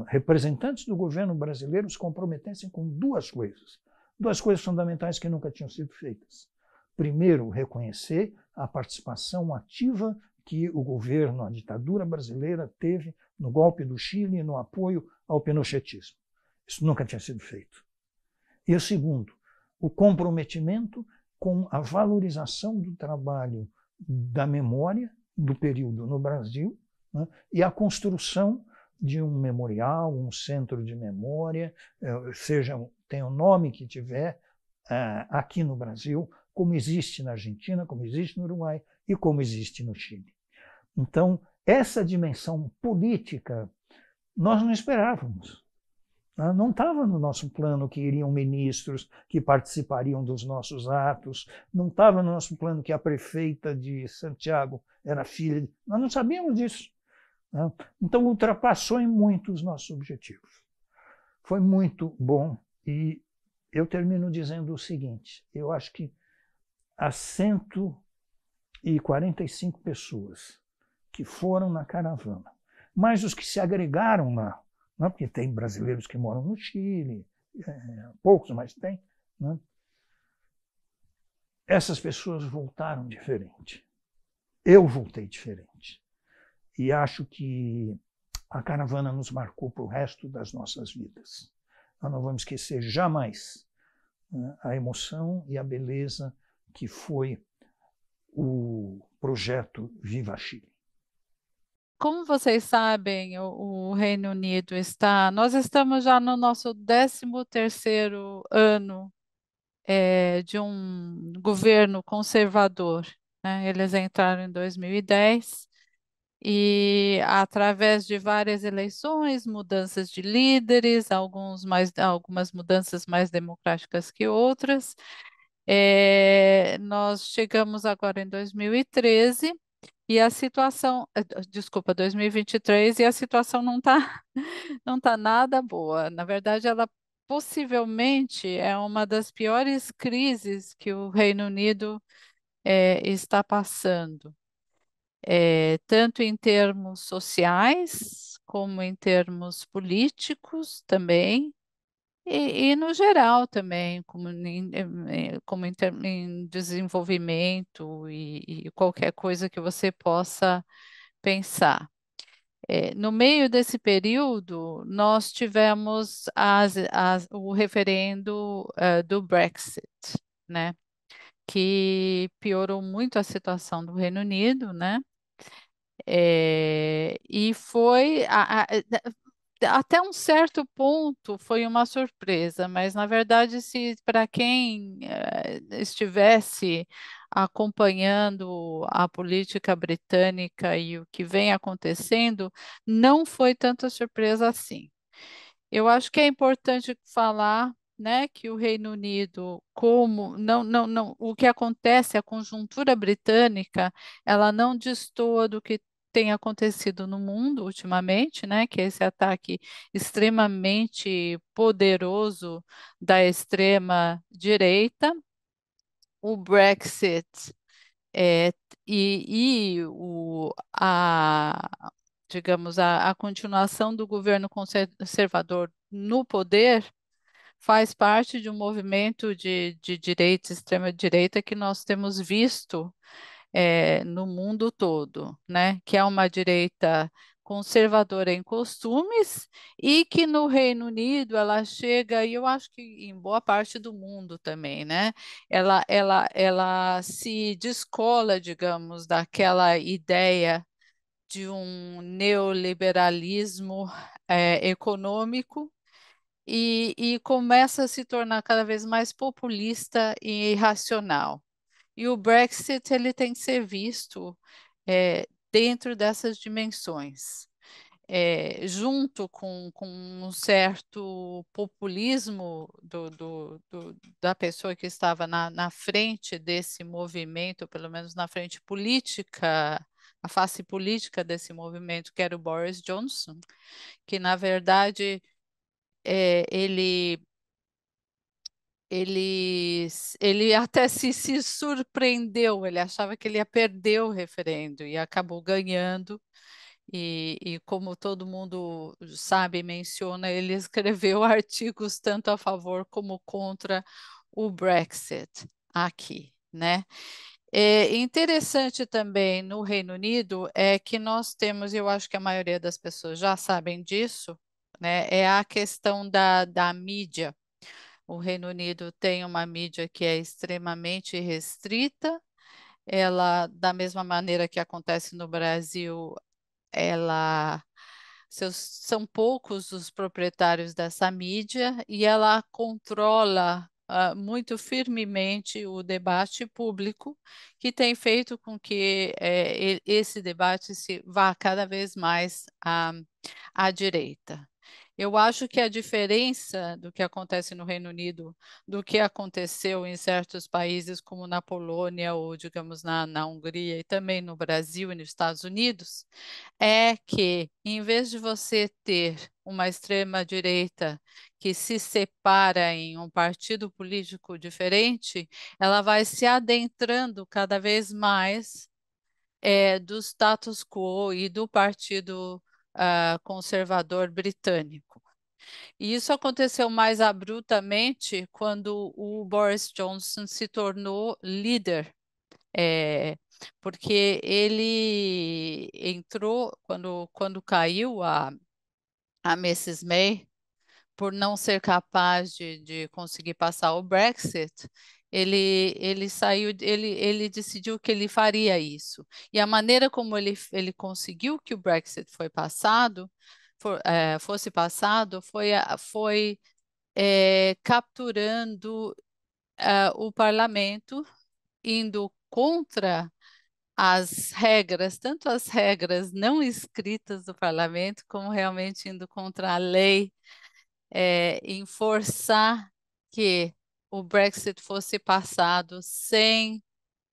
representantes do governo brasileiro se comprometessem com duas coisas. Duas coisas fundamentais que nunca tinham sido feitas. Primeiro, reconhecer a participação ativa que o governo, a ditadura brasileira, teve no golpe do Chile e no apoio ao pinochetismo. Isso nunca tinha sido feito. E o segundo, o comprometimento com a valorização do trabalho da memória do período no Brasil né, e a construção de um memorial, um centro de memória, eh, seja tem o nome que tiver eh, aqui no Brasil, como existe na Argentina, como existe no Uruguai e como existe no Chile. Então, essa dimensão política nós não esperávamos. Né? Não estava no nosso plano que iriam ministros que participariam dos nossos atos, não estava no nosso plano que a prefeita de Santiago era filha. De... Nós não sabíamos disso. Né? Então, ultrapassou em muito os nossos objetivos. Foi muito bom e eu termino dizendo o seguinte: eu acho que há 145 pessoas que foram na caravana, mais os que se agregaram lá né? porque tem brasileiros que moram no Chile, é, poucos, mas tem. Né? Essas pessoas voltaram diferente. Eu voltei diferente. E acho que a caravana nos marcou para o resto das nossas vidas. Nós não vamos esquecer jamais né, a emoção e a beleza que foi o projeto Viva Chile. Como vocês sabem, o, o, Reino Unido está. Nós estamos já no nosso 13 ano é, de um governo conservador. Né? Eles entraram em 2010 e, através de várias eleições, mudanças de líderes, alguns mais, algumas mudanças mais democráticas que outras, é, nós chegamos agora em 2013 e a situação, eh, desculpa, 2023, e a situação não está não tá nada boa. Na verdade, ela possivelmente é uma das piores crises que o Reino Unido é, está passando, é, tanto em termos sociais, como em termos políticos também, e, e, no geral também, como em, eh, como em, em desenvolvimento e, e, qualquer coisa que você possa pensar. É, no meio desse período, nós tivemos as, as, o referendo uh, do Brexit, né? que piorou muito a situação do Reino Unido, né? É, e foi a, a, até um certo ponto foi uma surpresa, mas na verdade, se para quem uh, estivesse acompanhando a política britânica e o que vem acontecendo, não foi tanta surpresa assim. Eu acho que é importante falar né, que o Reino Unido, como não, não, não, o que acontece, a conjuntura britânica, ela não destoa do que tem acontecido no mundo ultimamente, né, que é esse ataque extremamente poderoso da extrema direita, o Brexit é, e, e o, a, digamos, a, a continuação do governo conservador no poder faz parte de um movimento de, de direita, extrema-direita, que nós temos visto é, no mundo todo, né? Que é uma direita conservadora em costumes e que no Reino Unido ela chega e eu acho que em boa parte do mundo também, né? Ela ela ela se descola, digamos, daquela ideia de um neoliberalismo é, econômico e, e começa a se tornar cada vez mais populista e irracional. E o Brexit ele tem que ser visto é, dentro dessas dimensões. É, junto com, com, um certo populismo do, do, do, da pessoa que estava na, na, frente desse movimento, pelo menos na frente política, a face política desse movimento, que era o Boris Johnson, que na verdade é, ele ele, ele até se, se surpreendeu, ele achava que ele ia perder o referendo e acabou ganhando. E, e, como todo mundo sabe, menciona, ele escreveu artigos tanto a favor como contra o Brexit aqui, né? É interessante também no Reino Unido é que nós temos, eu acho que a maioria das pessoas já sabem disso, né? É a questão da, da mídia o Reino Unido tem uma mídia que é extremamente restrita, ela, da mesma maneira que acontece no Brasil, ela seus, são poucos os proprietários dessa mídia e ela controla uh, muito firmemente o debate público, que tem feito com que eh, esse debate se vá cada vez mais à, à direita. Eu acho que a diferença do que acontece no Reino Unido, do que aconteceu em certos países, como na Polônia ou, digamos, na, na Hungria e também no Brasil e nos Estados Unidos, é que, em vez de você ter uma extrema-direita que se separa em um partido político diferente, ela vai se adentrando cada vez mais é, do status quo e do partido ah, conservador britânico. E isso aconteceu mais abruptamente quando o Boris Johnson se tornou líder, é, porque ele entrou, quando, quando caiu a, a Mrs. May, por não ser capaz de, de conseguir passar o Brexit, ele, ele saiu, ele, ele decidiu que ele faria isso. E a maneira como ele, ele conseguiu que o Brexit foi passado, for, é, fosse passado, foi, foi é, capturando é, o parlamento, indo contra as regras, tanto as regras não escritas do parlamento, como realmente indo contra a lei, é, em forçar que o Brexit fosse passado sem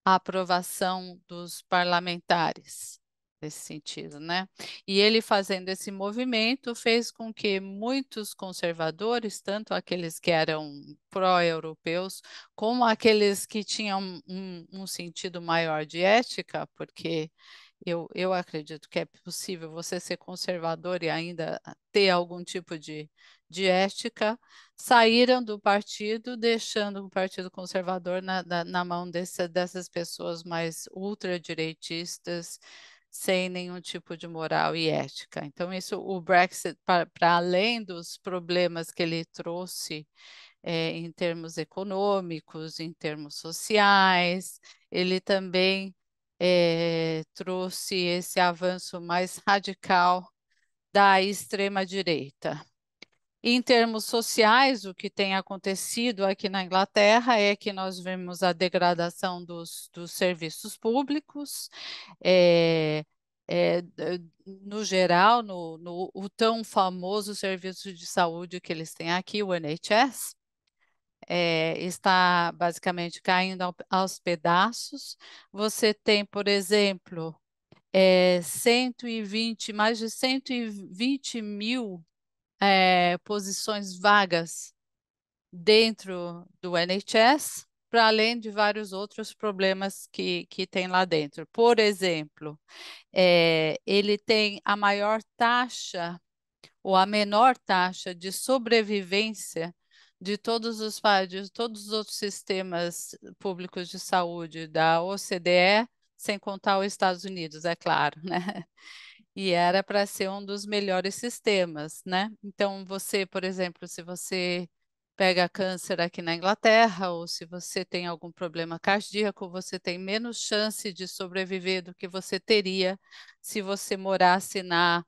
a aprovação dos parlamentares nesse sentido, né? E ele fazendo esse movimento fez com que muitos conservadores, tanto aqueles que eram pró-europeus, como aqueles que tinham um, um sentido maior de ética, porque eu, eu acredito que é possível você ser conservador e ainda ter algum tipo de, de ética. Saíram do partido, deixando o Partido Conservador na, na, na mão desse, dessas pessoas mais ultradireitistas, sem nenhum tipo de moral e ética. Então, isso, o Brexit, para além dos problemas que ele trouxe é, em termos econômicos, em termos sociais, ele também é, trouxe esse avanço mais radical da extrema-direita. Em termos sociais, o que tem acontecido aqui na Inglaterra é que nós vemos a degradação dos, dos serviços públicos, é, é, no geral, no, no, o tão famoso serviço de saúde que eles têm aqui, o NHS, é, está basicamente caindo aos pedaços. Você tem, por exemplo, é, eh, 120, mais de 120 mil é, posições vagas dentro do NHS, para além de vários outros problemas que, que tem lá dentro. Por exemplo, é, ele tem a maior taxa ou a menor taxa de sobrevivência de todos os países, todos os outros sistemas públicos de saúde da OCDE, sem contar os Estados Unidos, é claro, né? E era para ser um dos melhores sistemas, né? Então você, por exemplo, se você pega câncer aqui na Inglaterra, ou se você tem algum problema cardíaco, você tem menos chance de sobreviver do que você teria se você morasse na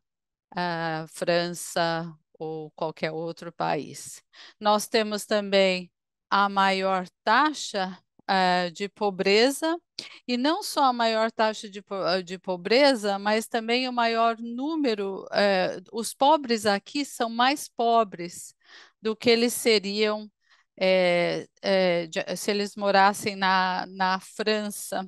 uh, França, ou qualquer outro país. Nós temos também a maior taxa uh, de pobreza, e não só a maior taxa de, eh, de pobreza, mas também o maior número. Uh, os pobres aqui são mais pobres do que eles seriam se eles morassem na, na França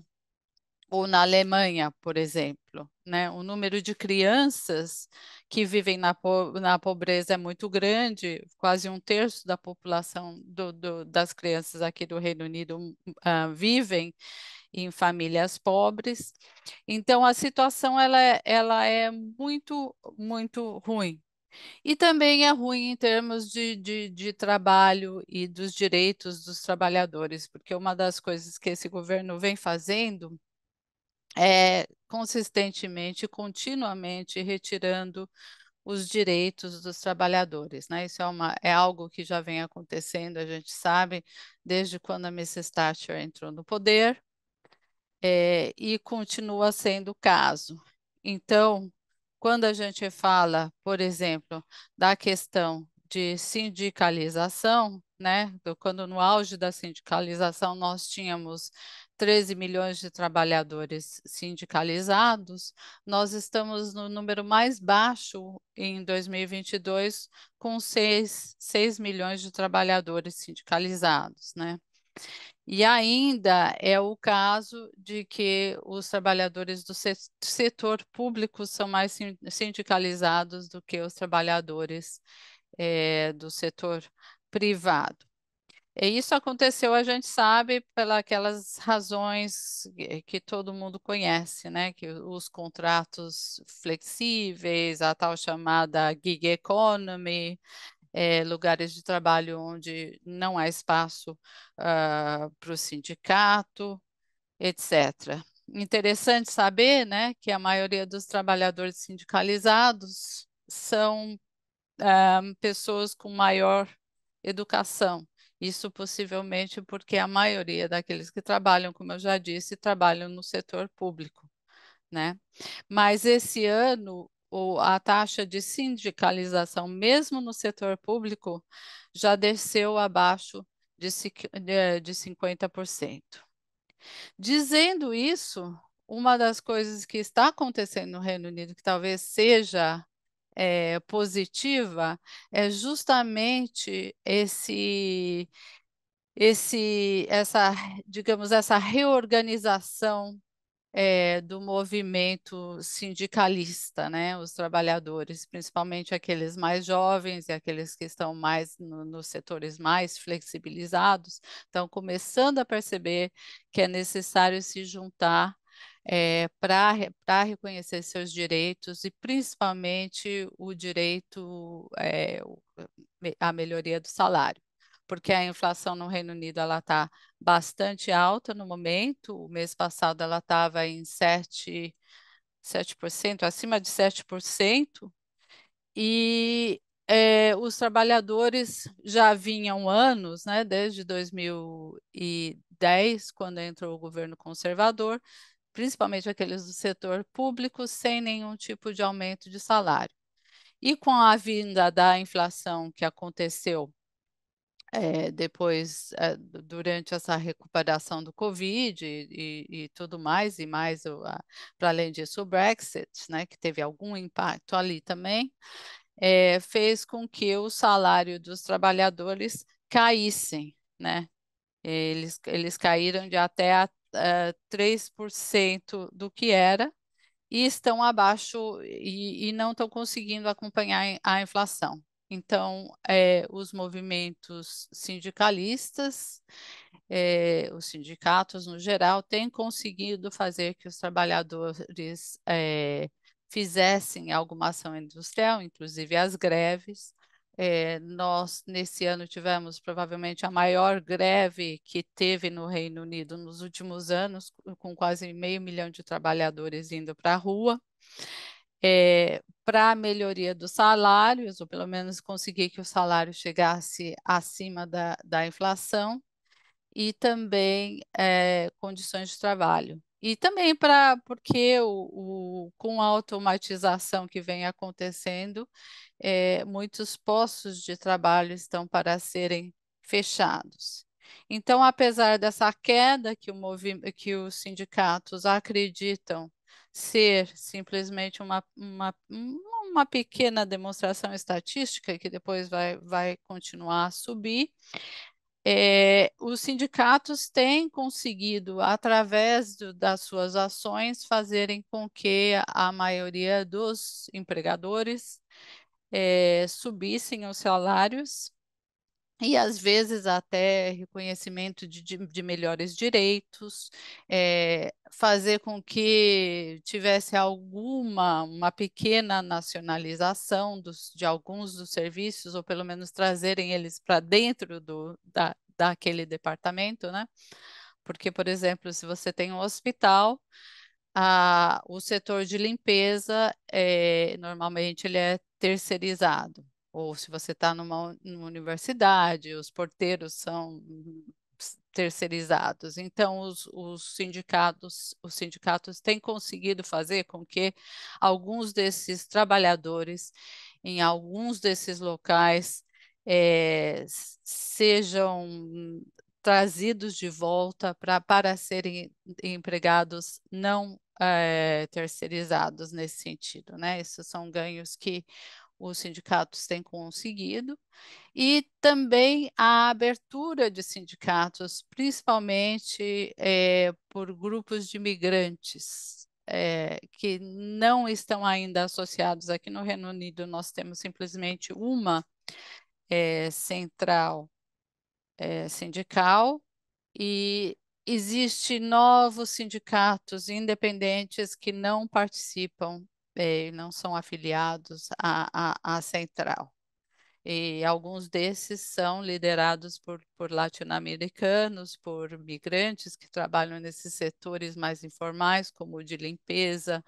ou na Alemanha, por exemplo. Né? O número de crianças que vivem na, po na pobreza é muito grande, quase um terço da população do, do, das crianças aqui do Reino Unido uh, vivem em famílias pobres. Então, a situação ela é, ela é muito, muito ruim. E também é ruim em termos de, de, de, trabalho e dos direitos dos trabalhadores, porque uma das coisas que esse governo vem fazendo é, consistentemente, continuamente retirando os direitos dos trabalhadores. Né? Isso é, uma, é algo que já vem acontecendo, a gente sabe, desde quando a Mrs. Thatcher entrou no poder, é, e continua sendo o caso. Então, quando a gente fala, por exemplo, da questão de sindicalização, né? quando no auge da sindicalização nós tínhamos 13 milhões de trabalhadores sindicalizados, nós estamos no número mais baixo em 2022, com 6, 6 milhões de trabalhadores sindicalizados, né? E ainda é o caso de que os trabalhadores do setor público são mais sindicalizados do que os trabalhadores é, do setor privado. E isso aconteceu, a gente sabe, pelas razões que todo mundo conhece, né? Que os contratos flexíveis, a tal chamada gig economy, é, lugares de trabalho onde não há espaço uh, para o sindicato, etc. Interessante saber né, que a maioria dos trabalhadores sindicalizados são uh, pessoas com maior educação, isso possivelmente porque a maioria daqueles que trabalham, como eu já disse, trabalham no setor público, né? Mas esse ano a taxa de sindicalização, mesmo no setor público, já desceu abaixo de, eh, de 50%. Dizendo isso, uma das coisas que está acontecendo no Reino Unido, que talvez seja é, positiva é justamente esse esse essa digamos essa reorganização é, do movimento sindicalista, né? Os trabalhadores, principalmente aqueles mais jovens e aqueles que estão mais no, nos setores mais flexibilizados, estão começando a perceber que é necessário se juntar é, eh, para reconhecer seus direitos e principalmente o direito é, eh, à melhoria do salário, porque a inflação no Reino Unido ela está bastante alta no momento, o mês passado ela estava em 7, 7%, acima de 7%, e é, os trabalhadores já vinham anos, né, desde 2010, quando entrou o governo conservador, principalmente aqueles do setor público, sem nenhum tipo de aumento de salário. E com a vinda da inflação que aconteceu é, depois, é, durante essa recuperação do Covid e, e, e tudo mais, e mais, para além disso, o Brexit, né, que teve algum impacto ali também, é, fez com que o salário dos trabalhadores caíssem, né? Eles, eles caíram de até a é, eh, 3% do que era e estão abaixo e, e não estão conseguindo acompanhar a inflação. Então, é, os movimentos sindicalistas, é, os sindicatos no geral, têm conseguido fazer que os trabalhadores é, fizessem alguma ação industrial, inclusive as greves, é, nós, nesse ano, tivemos provavelmente a maior greve que teve no Reino Unido nos últimos anos, com quase meio milhão de trabalhadores indo para a rua. É, para a melhoria dos salários, ou pelo menos conseguir que o salário chegasse acima da, da inflação, e também é, condições de trabalho. E também para porque o, o, com a automatização que vem acontecendo, é, muitos postos de trabalho estão para serem fechados. Então, apesar dessa queda que, que os sindicatos acreditam ser simplesmente uma, uma, uma pequena demonstração estatística, que depois vai, vai continuar a subir, é, os sindicatos têm conseguido, através do, das suas ações, fazerem com que a maioria dos empregadores é, subissem os salários e às vezes até reconhecimento de, de, de melhores direitos, é, fazer com que tivesse alguma, uma pequena nacionalização dos, de alguns dos serviços, ou pelo menos trazerem eles para dentro do, da, daquele departamento, né? Porque, por exemplo, se você tem um hospital, a, o setor de limpeza, é, normalmente, ele é terceirizado. Ou se você está numa, numa universidade, os porteiros são terceirizados. Então, os, os, sindicatos, os sindicatos têm conseguido fazer com que alguns desses trabalhadores, em alguns desses locais, é, sejam trazidos de volta pra, para serem empregados não é, terceirizados nesse sentido, né? Esses são ganhos que os sindicatos têm conseguido, e também a abertura de sindicatos, principalmente é, por grupos de migrantes. É, eh, que não estão ainda associados aqui no Reino Unido, nós temos simplesmente uma é, central é, sindical e existe novos sindicatos independentes que não participam eh, e não são afiliados à, à, à central. E alguns desses são liderados por, por latino-americanos, por migrantes que trabalham nesses setores mais informais, como o de limpeza,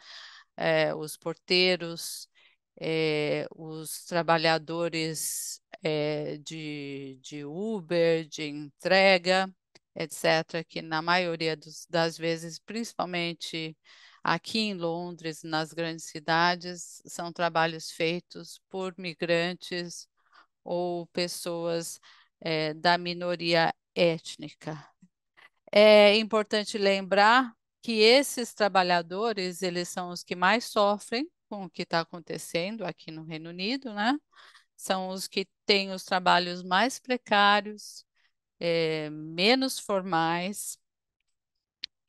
é, os porteiros, é, os trabalhadores é, de, de Uber, de entrega, etc., que na maioria dos, das vezes, principalmente aqui em Londres, nas grandes cidades, são trabalhos feitos por migrantes ou pessoas é, da minoria étnica. É importante lembrar que esses trabalhadores, eles são os que mais sofrem com o que está acontecendo aqui no Reino Unido, né? são os que têm os trabalhos mais precários, é, menos formais,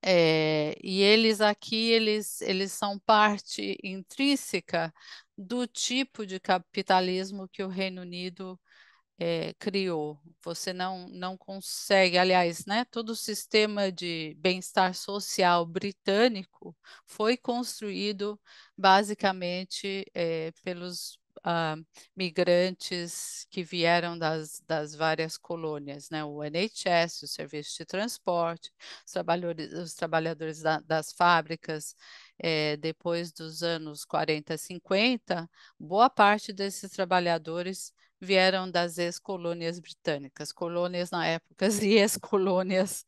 é, e eles aqui, eles, eles são parte intrínseca do tipo de capitalismo que o Reino Unido é, criou. Você não, não consegue, aliás, né, todo o sistema de bem-estar social britânico foi construído basicamente é, pelos uh, migrantes que vieram das, das várias colônias, né? o NHS, o serviço de transporte, os trabalhadores, os trabalhadores da, das fábricas, é, depois dos anos 40, 50, boa parte desses trabalhadores vieram das ex-colônias britânicas, colônias na época e ex-colônias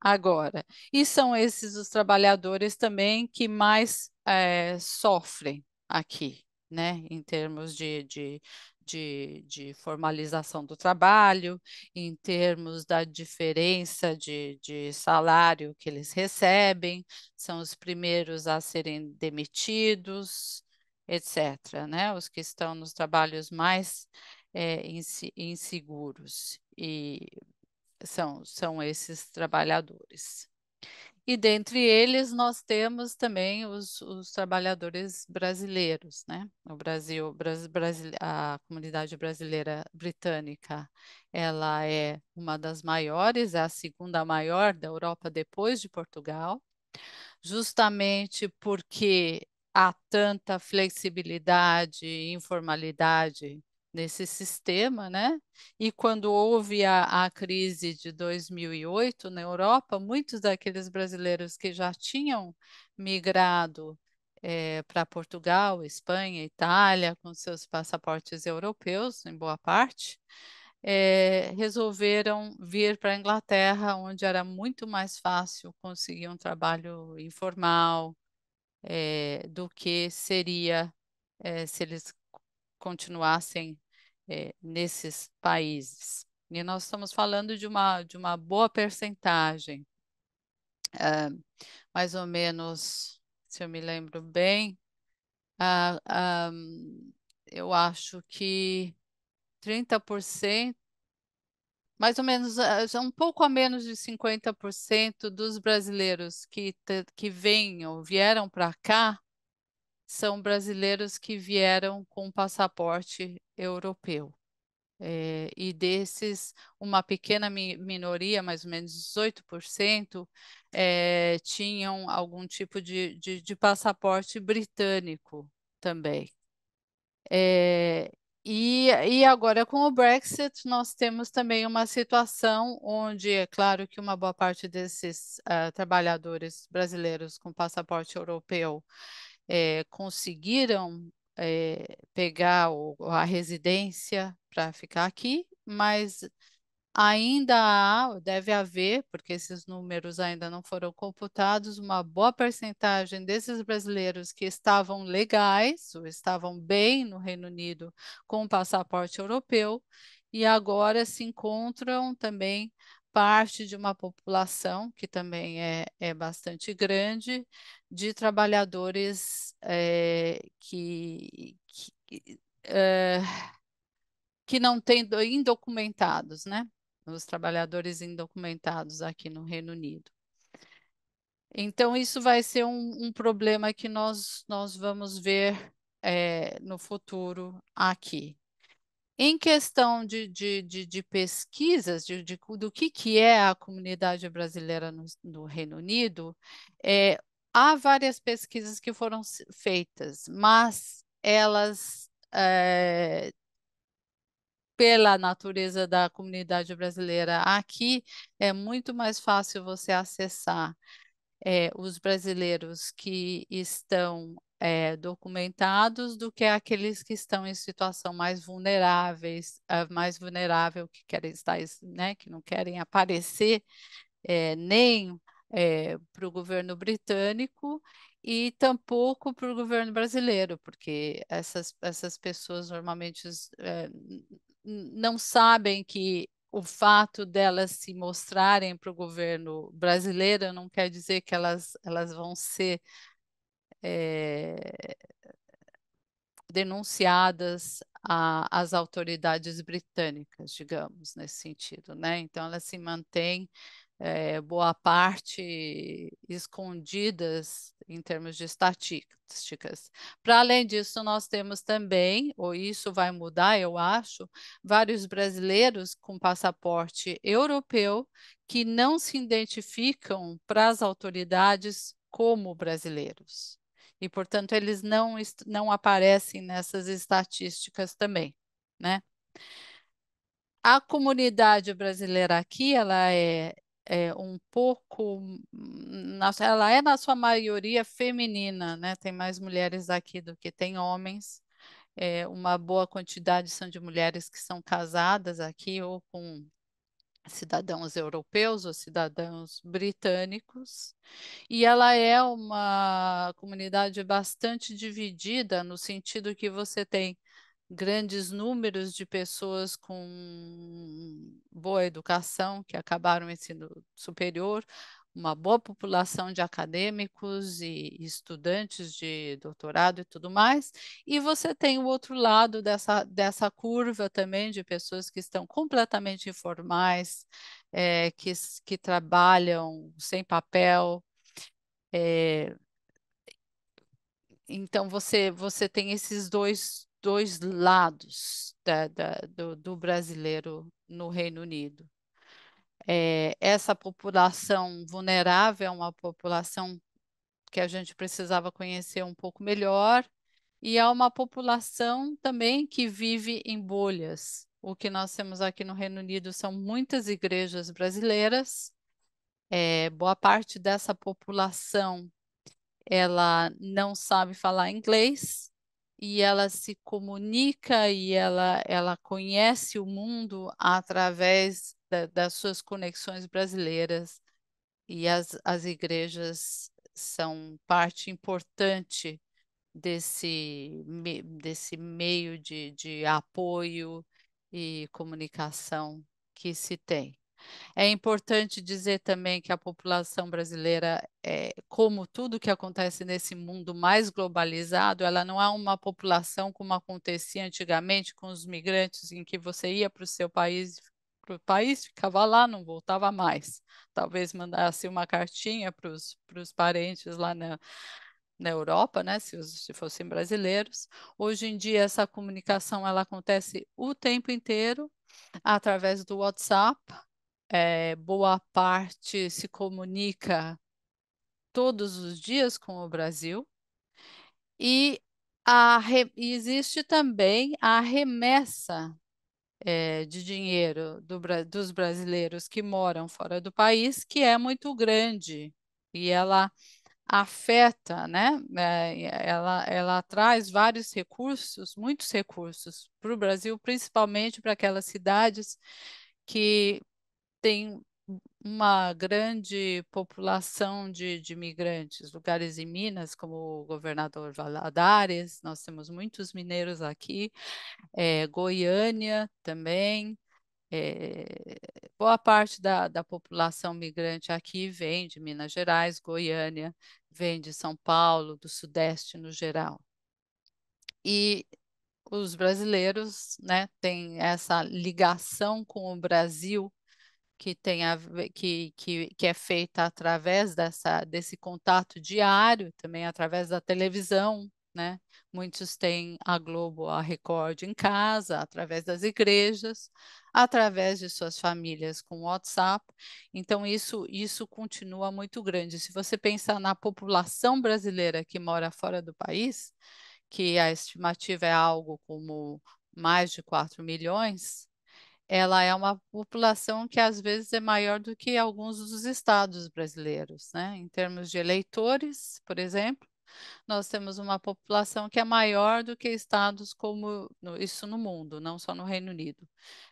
agora. E são esses os trabalhadores também que mais é, sofrem aqui, né, em termos de, de, de, de, formalização do trabalho, em termos da diferença de, de salário que eles recebem, são os primeiros a serem demitidos, etc., né, os que estão nos trabalhos mais é, inseguros, e são, são esses trabalhadores e dentre eles nós temos também os, os trabalhadores brasileiros, né? O Brasil, Brasil, a comunidade brasileira britânica, ela é uma das maiores, é a segunda maior da Europa depois de Portugal, justamente porque há tanta flexibilidade e informalidade nesse sistema, né? E quando houve a, a, crise de 2008 na Europa, muitos daqueles brasileiros que já tinham migrado é, para Portugal, Espanha, Itália, com seus passaportes europeus, em boa parte, é, resolveram vir para a Inglaterra, onde era muito mais fácil conseguir um trabalho informal é, do que seria é, se eles continuassem é, nesses países. E nós estamos falando de uma, de uma boa percentagem, é, mais ou menos, se eu me lembro bem, eu acho que 30%, mais ou menos, é, um pouco a menos de 50% dos brasileiros que, que vêm ou vieram para cá são brasileiros que vieram com passaporte europeu. É, e desses, uma pequena mi minoria, mais ou menos 18%, é, tinham algum tipo de, de, de passaporte britânico também. É, e, e agora, com o Brexit, nós temos também uma situação onde, é claro que uma boa parte desses uh, trabalhadores brasileiros com passaporte europeu é, conseguiram é, pegar o, a residência para ficar aqui, mas ainda há, deve haver, porque esses números ainda não foram computados, uma boa percentagem desses brasileiros que estavam legais, ou estavam bem no Reino Unido com o passaporte europeu, e agora se encontram também parte de uma população que também é, é bastante grande, de trabalhadores é, que, que, é, que não têm indocumentados, né? Os trabalhadores indocumentados aqui no Reino Unido. Então, isso vai ser um, um problema que nós, nós vamos ver é, no futuro aqui. Em questão de, de, de, de pesquisas, de, de, do que, que é a comunidade brasileira no, no Reino Unido, é, Há várias pesquisas que foram feitas, mas elas, é, pela natureza da comunidade brasileira aqui, é muito mais fácil você acessar é, os brasileiros que estão é, documentados do que aqueles que estão em situação mais vulneráveis, mais vulnerável que querem estar, né, que não querem aparecer é, nem é, para o governo britânico e tampouco para o governo brasileiro, porque essas, essas pessoas normalmente é, não sabem que o fato delas se mostrarem para o governo brasileiro não quer dizer que elas, elas vão ser é, denunciadas às autoridades britânicas, digamos, nesse sentido, né? Então, ela se mantém é, boa parte escondidas em termos de estatísticas. Para além disso, nós temos também, ou isso vai mudar, eu acho, vários brasileiros com passaporte europeu que não se identificam para as autoridades como brasileiros. E, portanto, eles não, não aparecem nessas estatísticas também, né? A comunidade brasileira aqui, ela é é, um pouco, hum, na, ela é na sua maioria feminina, né? Tem mais mulheres aqui do que tem homens. É, uma boa quantidade são de mulheres que são casadas aqui ou com cidadãos europeus ou cidadãos britânicos, e ela é uma comunidade bastante dividida no sentido que você tem grandes números de pessoas com boa educação que acabaram o ensino superior, uma boa população de acadêmicos e estudantes de doutorado e tudo mais, e você tem o outro lado dessa, dessa curva também de pessoas que estão completamente informais, é, que, que trabalham sem papel. É, então você, você tem esses dois dois lados da, da, do, do, brasileiro no Reino Unido. É, essa população vulnerável é uma população que a gente precisava conhecer um pouco melhor, e é uma população também que vive em bolhas. O que nós temos aqui no Reino Unido são muitas igrejas brasileiras. É, boa parte dessa população ela não sabe falar inglês, e ela se comunica e ela, ela conhece o mundo através da, das suas conexões brasileiras e as, as igrejas são parte importante desse, desse meio de, de apoio e comunicação que se tem. É importante dizer também que a população brasileira, é, como tudo que acontece nesse mundo mais globalizado, ela não é uma população como acontecia antigamente com os migrantes, em que você ia para o seu país para o país, ficava lá, não voltava mais. Talvez mandasse uma cartinha para os parentes lá na, na Europa, né, se, se fossem brasileiros. Hoje em dia, essa comunicação ela acontece o tempo inteiro através do WhatsApp, é, boa parte se comunica todos os dias com o Brasil, e a, existe também a remessa é, de dinheiro do, dos brasileiros que moram fora do país, que é muito grande, e ela afeta, né? Eh, ela, ela traz vários recursos, muitos recursos para o Brasil, principalmente para aquelas cidades que tem uma grande população de, de migrantes, lugares em Minas, como o governador Valadares, nós temos muitos mineiros aqui, é, Goiânia também, é, boa parte da, da população migrante aqui vem de Minas Gerais, Goiânia, vem de São Paulo, do Sudeste no geral. E os brasileiros né, têm essa ligação com o Brasil que, tem a, que, que, que é feita através dessa, desse contato diário, também através da televisão, né? Muitos têm a Globo, a Record em casa, através das igrejas, através de suas famílias com WhatsApp. Então isso isso continua muito grande. Se você pensar na população brasileira que mora fora do país, que a estimativa é algo como mais de 4 milhões, ela é uma população que às vezes é maior do que alguns dos estados brasileiros, né? Em termos de eleitores, por exemplo, nós temos uma população que é maior do que estados como isso no mundo, não só no Reino Unido,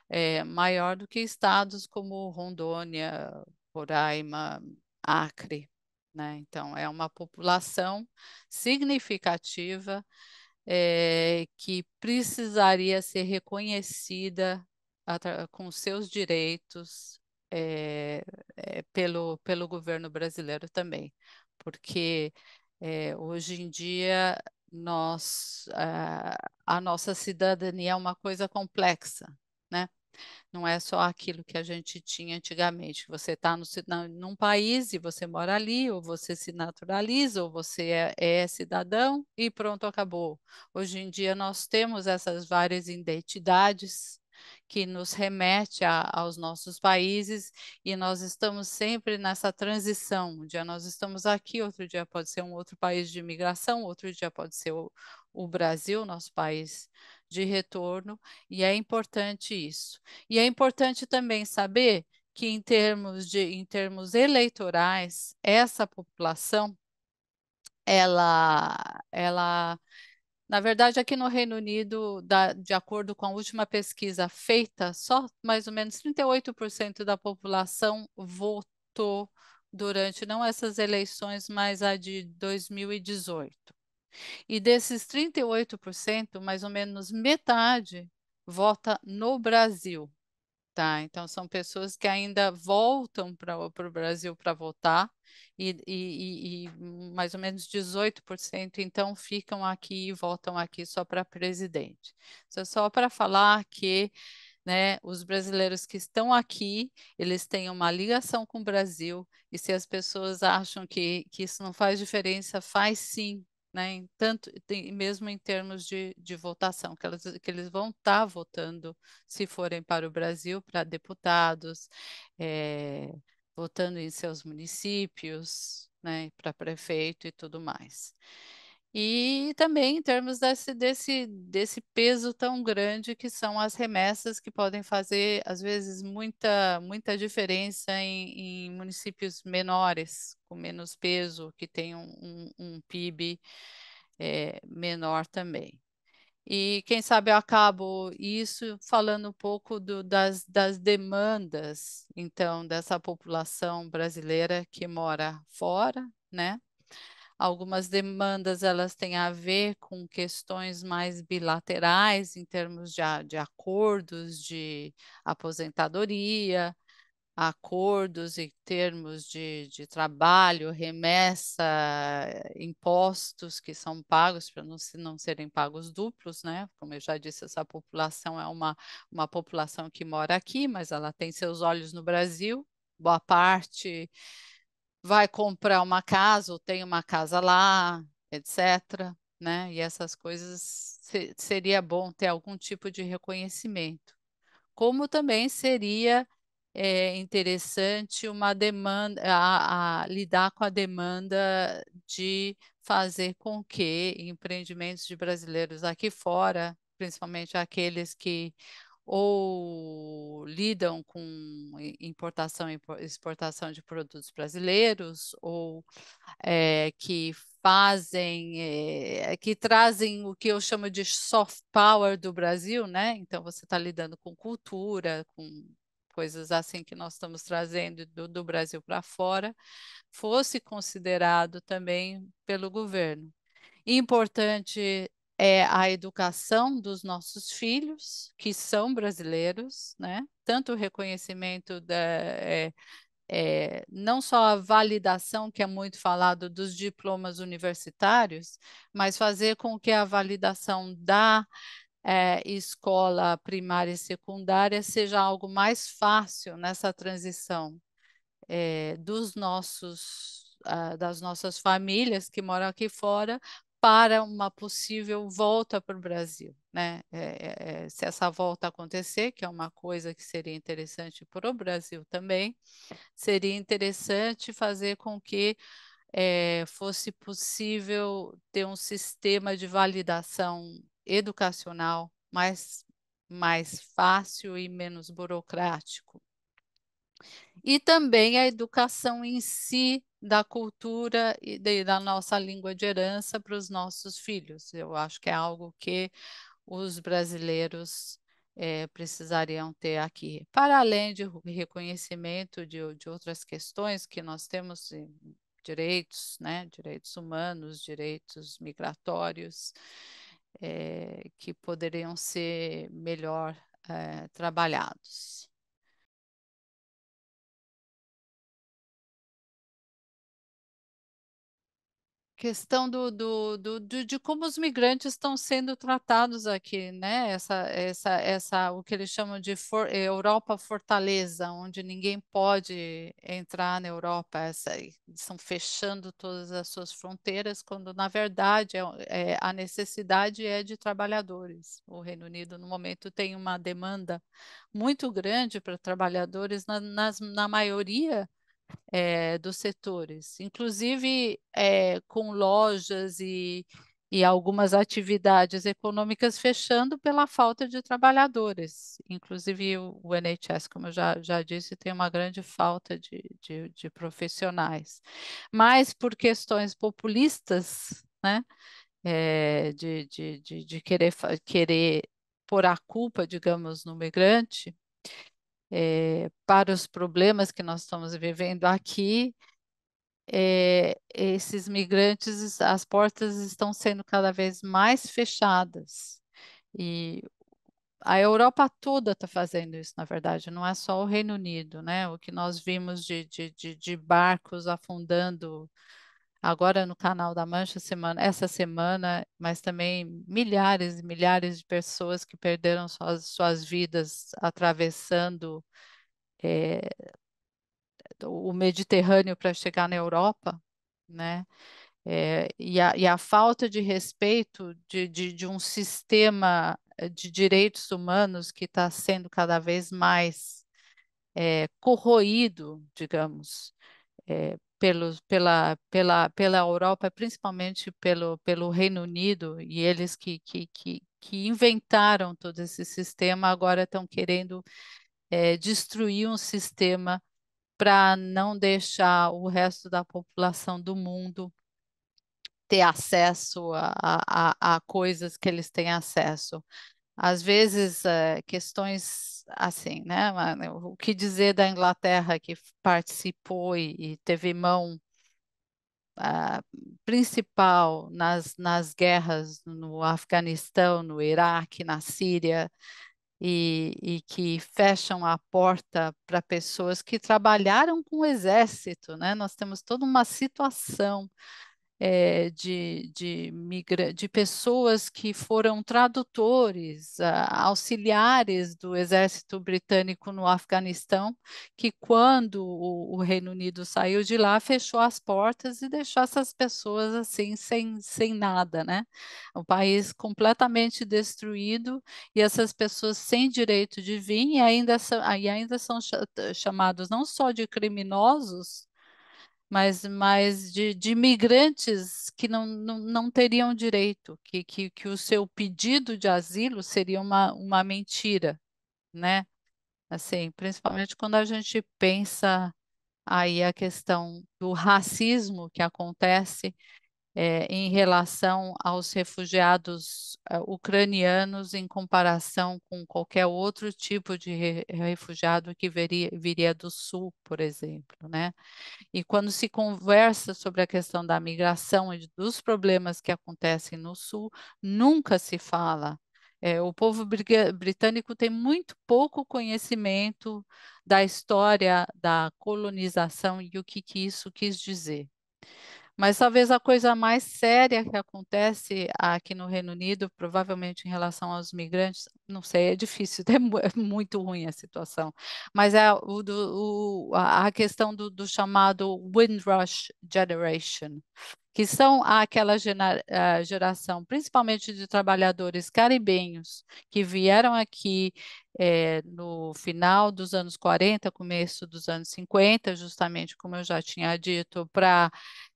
é maior do que estados como Rondônia, Roraima, Acre, né? Então é uma população significativa é, que precisaria ser reconhecida com seus direitos é, é, pelo, pelo governo brasileiro também, porque é, hoje em dia nós a, ah, a nossa cidadania é uma coisa complexa, né? Não é só aquilo que a gente tinha antigamente. Você está num país e você mora ali, ou você se naturaliza, ou você é, é, cidadão e pronto, acabou. Hoje em dia nós temos essas várias identidades que nos remete a, aos nossos países e nós estamos sempre nessa transição. Um dia nós estamos aqui, outro dia pode ser um outro país de imigração, outro dia pode ser o, o Brasil, nosso país de retorno, e é importante isso. E é importante também saber que em termos de em termos eleitorais, essa população ela ela na verdade, aqui no Reino Unido, da, de acordo com a última pesquisa feita, só mais ou menos 38% da população votou durante não essas eleições, mas a de 2018. E desses 38%, mais ou menos metade vota no Brasil. Tá, então são pessoas que ainda voltam para o Brasil para votar, e, e, e, mais ou menos 18% então ficam aqui e votam aqui só para presidente. Isso então, é só para falar que né, os brasileiros que estão aqui, eles têm uma ligação com o Brasil, e se as pessoas acham que, que isso não faz diferença, faz sim, né? Em tanto, mesmo em termos de, de votação, que, elas, que eles vão estar tá votando, se forem para o Brasil, para deputados, é, votando em seus municípios, né, para prefeito e tudo mais. E também em termos desse, desse, desse peso tão grande que são as remessas que podem fazer, às vezes, muita, muita diferença em, em municípios menores, com menos peso, que tem um, um, um PIB é, eh, menor também. E quem sabe eu acabo isso falando um pouco do, das, das demandas, então, dessa população brasileira que mora fora, né? Algumas demandas elas têm a ver com questões mais bilaterais em termos de, de acordos de aposentadoria, acordos e termos de, de trabalho, remessa, impostos que são pagos para não, não serem pagos duplos, né? Como eu já disse, essa população é uma, uma população que mora aqui, mas ela tem seus olhos no Brasil, boa parte vai comprar uma casa ou tem uma casa lá, etc. Né? E essas coisas se, seria bom ter algum tipo de reconhecimento. Como também seria é, interessante uma demanda a, a lidar com a demanda de fazer com que empreendimentos de brasileiros aqui fora, principalmente aqueles que ou lidam com importação e exportação de produtos brasileiros, ou é, que fazem, é, que trazem o que eu chamo de soft power do Brasil, né? Então você está lidando com cultura, com coisas assim que nós estamos trazendo do, do Brasil para fora, fosse considerado também pelo governo. Importante é a educação dos nossos filhos, que são brasileiros, né? tanto o reconhecimento da. É, é, não só a validação, que é muito falado, dos diplomas universitários, mas fazer com que a validação da é, escola primária e secundária seja algo mais fácil nessa transição é, dos nossos ah, das nossas famílias que moram aqui fora para uma possível volta para o Brasil. Né? É, é, é, se essa volta acontecer, que é uma coisa que seria interessante para o Brasil também, seria interessante fazer com que é, fosse possível ter um sistema de validação educacional mais, mais fácil e menos burocrático e também a educação em si da cultura e da nossa língua de herança para os nossos filhos. Eu acho que é algo que os brasileiros é, precisariam ter aqui. Para além de reconhecimento de, de outras questões que nós temos, direitos, né, direitos humanos, direitos migratórios, é, que poderiam ser melhor é, trabalhados. questão do, do, do, do, de como os migrantes estão sendo tratados aqui, né? Essa, essa, essa, o que eles chamam de for, eh, Europa Fortaleza, onde ninguém pode entrar na Europa, essa, estão fechando todas as suas fronteiras, quando na verdade é, é, a necessidade é de trabalhadores. O Reino Unido no momento tem uma demanda muito grande para trabalhadores na, nas, na maioria é, dos setores, inclusive é, com lojas e, e algumas atividades econômicas fechando pela falta de trabalhadores. Inclusive, o, o NHS, como eu já, já disse, tem uma grande falta de, de, de profissionais. Mas por questões populistas, né? É, de, de, de, de querer, querer pôr a culpa, digamos, no migrante, é, para os problemas que nós estamos vivendo aqui, é, esses migrantes, as portas estão sendo cada vez mais fechadas. E a Europa toda está fazendo isso, na verdade, não é só o Reino Unido, né? O que nós vimos de, de, de, de barcos afundando agora no canal da Mancha semana, essa semana, mas também milhares e milhares de pessoas que perderam suas, suas vidas atravessando é, o Mediterrâneo para chegar na Europa, né? É, e, a, e, a, falta de respeito de, de, de um sistema eh, de direitos humanos que está sendo cada vez mais é, corroído, digamos, é, pelos, pela, pela, pela Europa, principalmente pelo, pelo Reino Unido, e eles que, que, que, que inventaram todo esse sistema agora estão querendo é, destruir um sistema para não deixar o resto da população do mundo ter acesso a, a, a coisas que eles têm acesso. Às vezes, é, questões assim, né, né? O que dizer da Inglaterra que participou e, e teve mão uh, principal nas, nas guerras no Afeganistão, no Iraque, na Síria, e, e que fecham a porta para pessoas que trabalharam com o exército, né? Nós temos toda uma situação é, de, de, migra de pessoas que foram tradutores, ah, auxiliares do exército britânico no Afeganistão, que quando o, o, Reino Unido saiu de lá, fechou as portas e deixou essas pessoas assim, sem, sem nada, né? O país completamente destruído e essas pessoas sem direito de vir e ainda, e ainda são chamados não só de criminosos, mas, mas de, de imigrantes que não, não, não teriam direito, que, que, que o seu pedido de asilo seria uma, uma mentira, né? Assim, principalmente quando a gente pensa aí a questão do racismo que acontece é, em relação aos refugiados é, ucranianos em comparação com qualquer outro tipo de re refugiado que viria, viria do sul, por exemplo, né? E quando se conversa sobre a questão da migração e dos problemas que acontecem no sul, nunca se fala é, o povo britânico tem muito pouco conhecimento da história da colonização e o que, que isso quis dizer. Mas talvez a coisa mais séria que acontece aqui no Reino Unido, provavelmente em relação aos migrantes, não sei, é difícil, é, é muito ruim a situação, mas é o, do, o a questão do, do chamado Windrush Generation, que são aquela geração, principalmente de trabalhadores caribenhos, que vieram aqui é, no final dos anos 40, começo dos anos 50, justamente como eu já tinha dito, para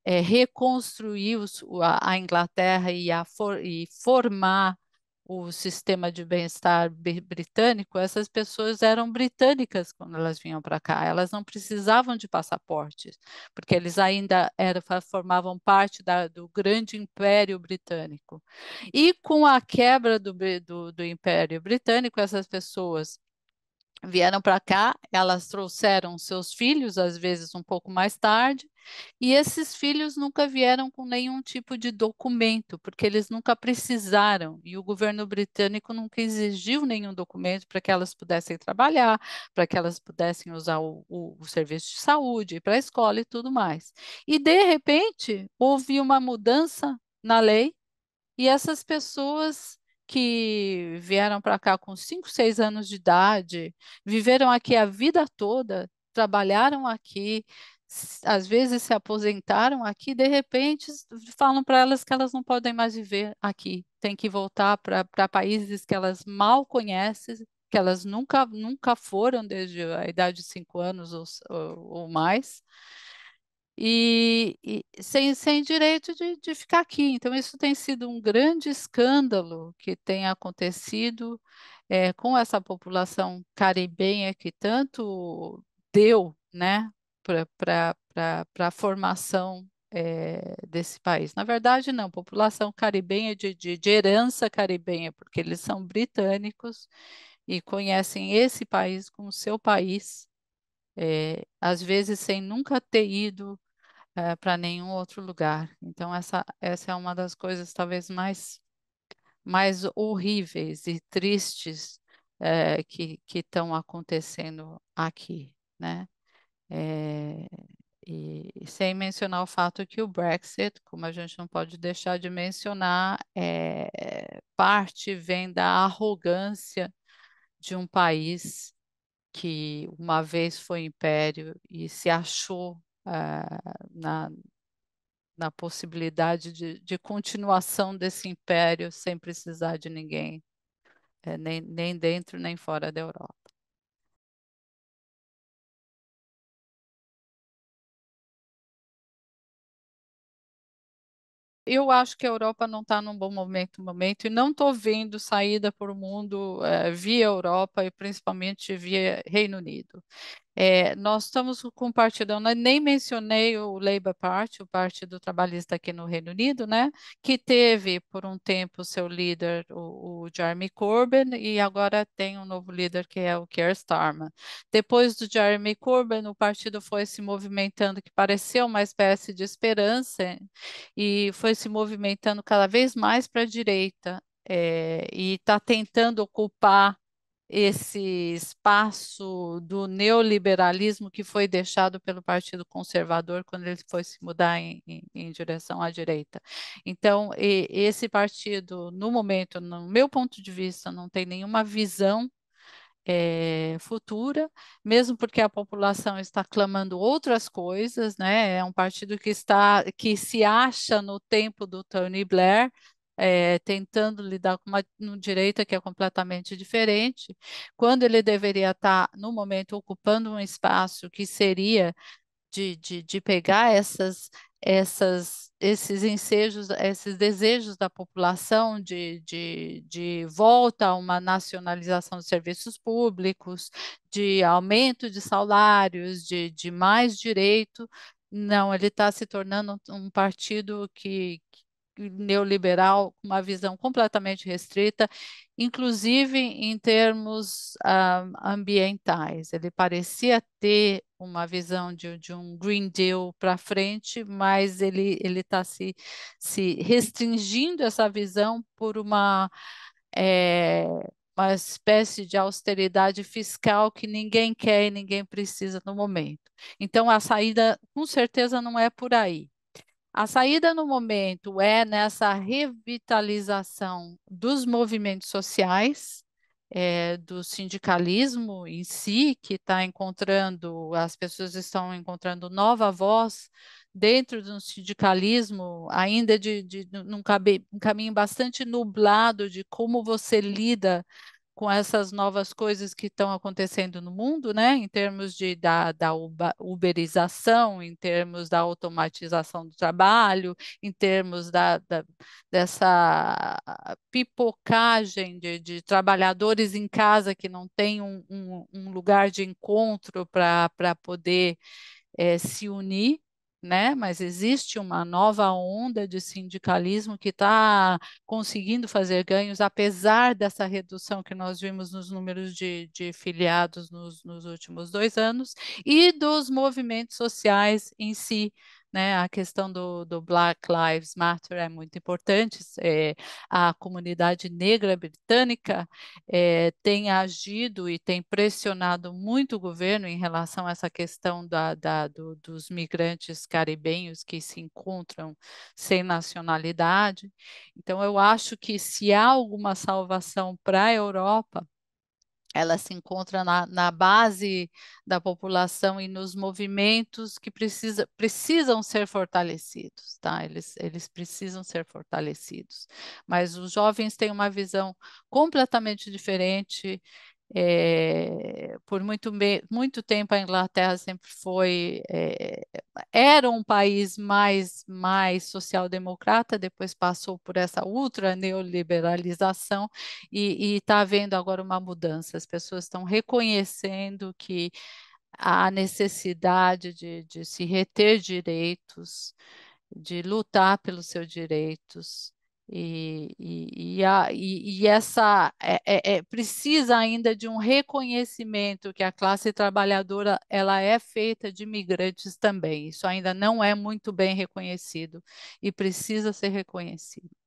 é, eh, reconstruir os, a, a, Inglaterra e, a for, e formar o sistema de bem-estar britânico, essas pessoas eram britânicas quando elas vinham para cá, elas não precisavam de passaporte, porque eles ainda eram formavam parte da, do grande império britânico. E com a quebra do, do, do império britânico, essas pessoas vieram para cá, elas trouxeram seus filhos, às vezes um pouco mais tarde, e esses filhos nunca vieram com nenhum tipo de documento, porque eles nunca precisaram, e o governo britânico nunca exigiu nenhum documento para que elas pudessem trabalhar, para que elas pudessem usar o, o, o serviço de saúde, ir para a escola e tudo mais. E, de repente, houve uma mudança na lei, e essas pessoas que vieram para cá com 5, 6 anos de idade, viveram aqui a vida toda, trabalharam aqui, às vezes se aposentaram aqui, de repente falam para elas que elas não podem mais viver aqui, tem que voltar para países que elas mal conhecem, que elas nunca, nunca foram desde a idade de cinco anos ou, ou, ou mais, e, e, sem, sem direito de, de ficar aqui. Então, isso tem sido um grande escândalo que tem acontecido é, com essa população caribenha que tanto deu né, para a formação é, desse país. Na verdade, não, população caribenha de, de, de herança caribenha, porque eles são britânicos e conhecem esse país como seu país, é, às vezes sem nunca ter ido é, eh, para nenhum outro lugar. Então, essa, essa é uma das coisas talvez mais, mais horríveis e tristes é, que estão acontecendo aqui, né? É, e sem mencionar o fato que o Brexit, como a gente não pode deixar de mencionar, é, é parte vem da arrogância de um país que uma vez foi império e se achou uh, na, na possibilidade de, de continuação desse império sem precisar de ninguém, é, nem, nem dentro nem fora da Europa. Eu acho que a Europa não está num bom momento, momento e não estou vendo saída para o mundo é, via Europa e principalmente via Reino Unido. É, nós estamos com compartilhando, né, nem mencionei o Labour Party, o Partido Trabalhista aqui no Reino Unido, né, que teve por um tempo seu líder, o, o Jeremy Corbyn, e agora tem um novo líder que é o Keir Starmer. Depois do Jeremy Corbyn, o partido foi se movimentando, que pareceu uma espécie de esperança, e foi se movimentando cada vez mais para a direita, é, e está tentando ocupar esse espaço do neoliberalismo que foi deixado pelo Partido Conservador quando ele foi se mudar em, em, em direção à direita. Então, e, esse partido, no momento, no meu ponto de vista, não tem nenhuma visão é, futura, mesmo porque a população está clamando outras coisas, né? É um partido que está que se acha no tempo do Tony Blair, é, tentando lidar com uma, um direito que é completamente diferente, quando ele deveria estar, no momento, ocupando um espaço que seria de, de, de pegar essas, essas, esses ensejos, esses desejos da população de, de, de volta a uma nacionalização de serviços públicos, de aumento de salários, de, de mais direito. Não, ele está se tornando um partido que, neoliberal, uma visão completamente restrita, inclusive em termos ah, ambientais. Ele parecia ter uma visão de, de um Green Deal para frente, mas ele está se, se restringindo essa visão por uma. É, uma espécie de austeridade fiscal que ninguém quer e ninguém precisa no momento. Então, a saída, com certeza, não é por aí. A saída no momento é nessa revitalização dos movimentos sociais, é, do sindicalismo em si, que está encontrando, as pessoas estão encontrando nova voz dentro do sindicalismo, ainda de, de num, um caminho bastante nublado de como você lida com essas novas coisas que estão acontecendo no mundo, né, em termos de, da, da uberização, em termos da automatização do trabalho, em termos da, da dessa pipocagem de, de, trabalhadores em casa que não tem um, um, um lugar de encontro para poder é, se unir né? Mas existe uma nova onda de sindicalismo que está conseguindo fazer ganhos, apesar dessa redução que nós vimos nos números de, de filiados nos, nos últimos dois anos e dos movimentos sociais em si, né? A questão do, do Black Lives Matter é muito importante. É, a comunidade negra britânica é, tem agido e tem pressionado muito o governo em relação a essa questão da, da do, dos migrantes caribenhos que se encontram sem nacionalidade. Então, eu acho que se há alguma salvação para a Europa, ela se encontra na, na, base da população e nos movimentos que precisa, precisam ser fortalecidos, tá? Eles, eles precisam ser fortalecidos. Mas os jovens têm uma visão completamente diferente é, por muito, muito tempo a Inglaterra sempre foi é, era um país mais mais social-democrata, depois passou por essa ultra neoliberalização e está havendo agora uma mudança. As pessoas estão reconhecendo que a necessidade de, de se reter direitos, de lutar pelos seus direitos, e, e, a, e, essa é, é, é, precisa ainda de um reconhecimento que a classe trabalhadora ela é feita de migrantes também. Isso ainda não é muito bem reconhecido e precisa ser reconhecido.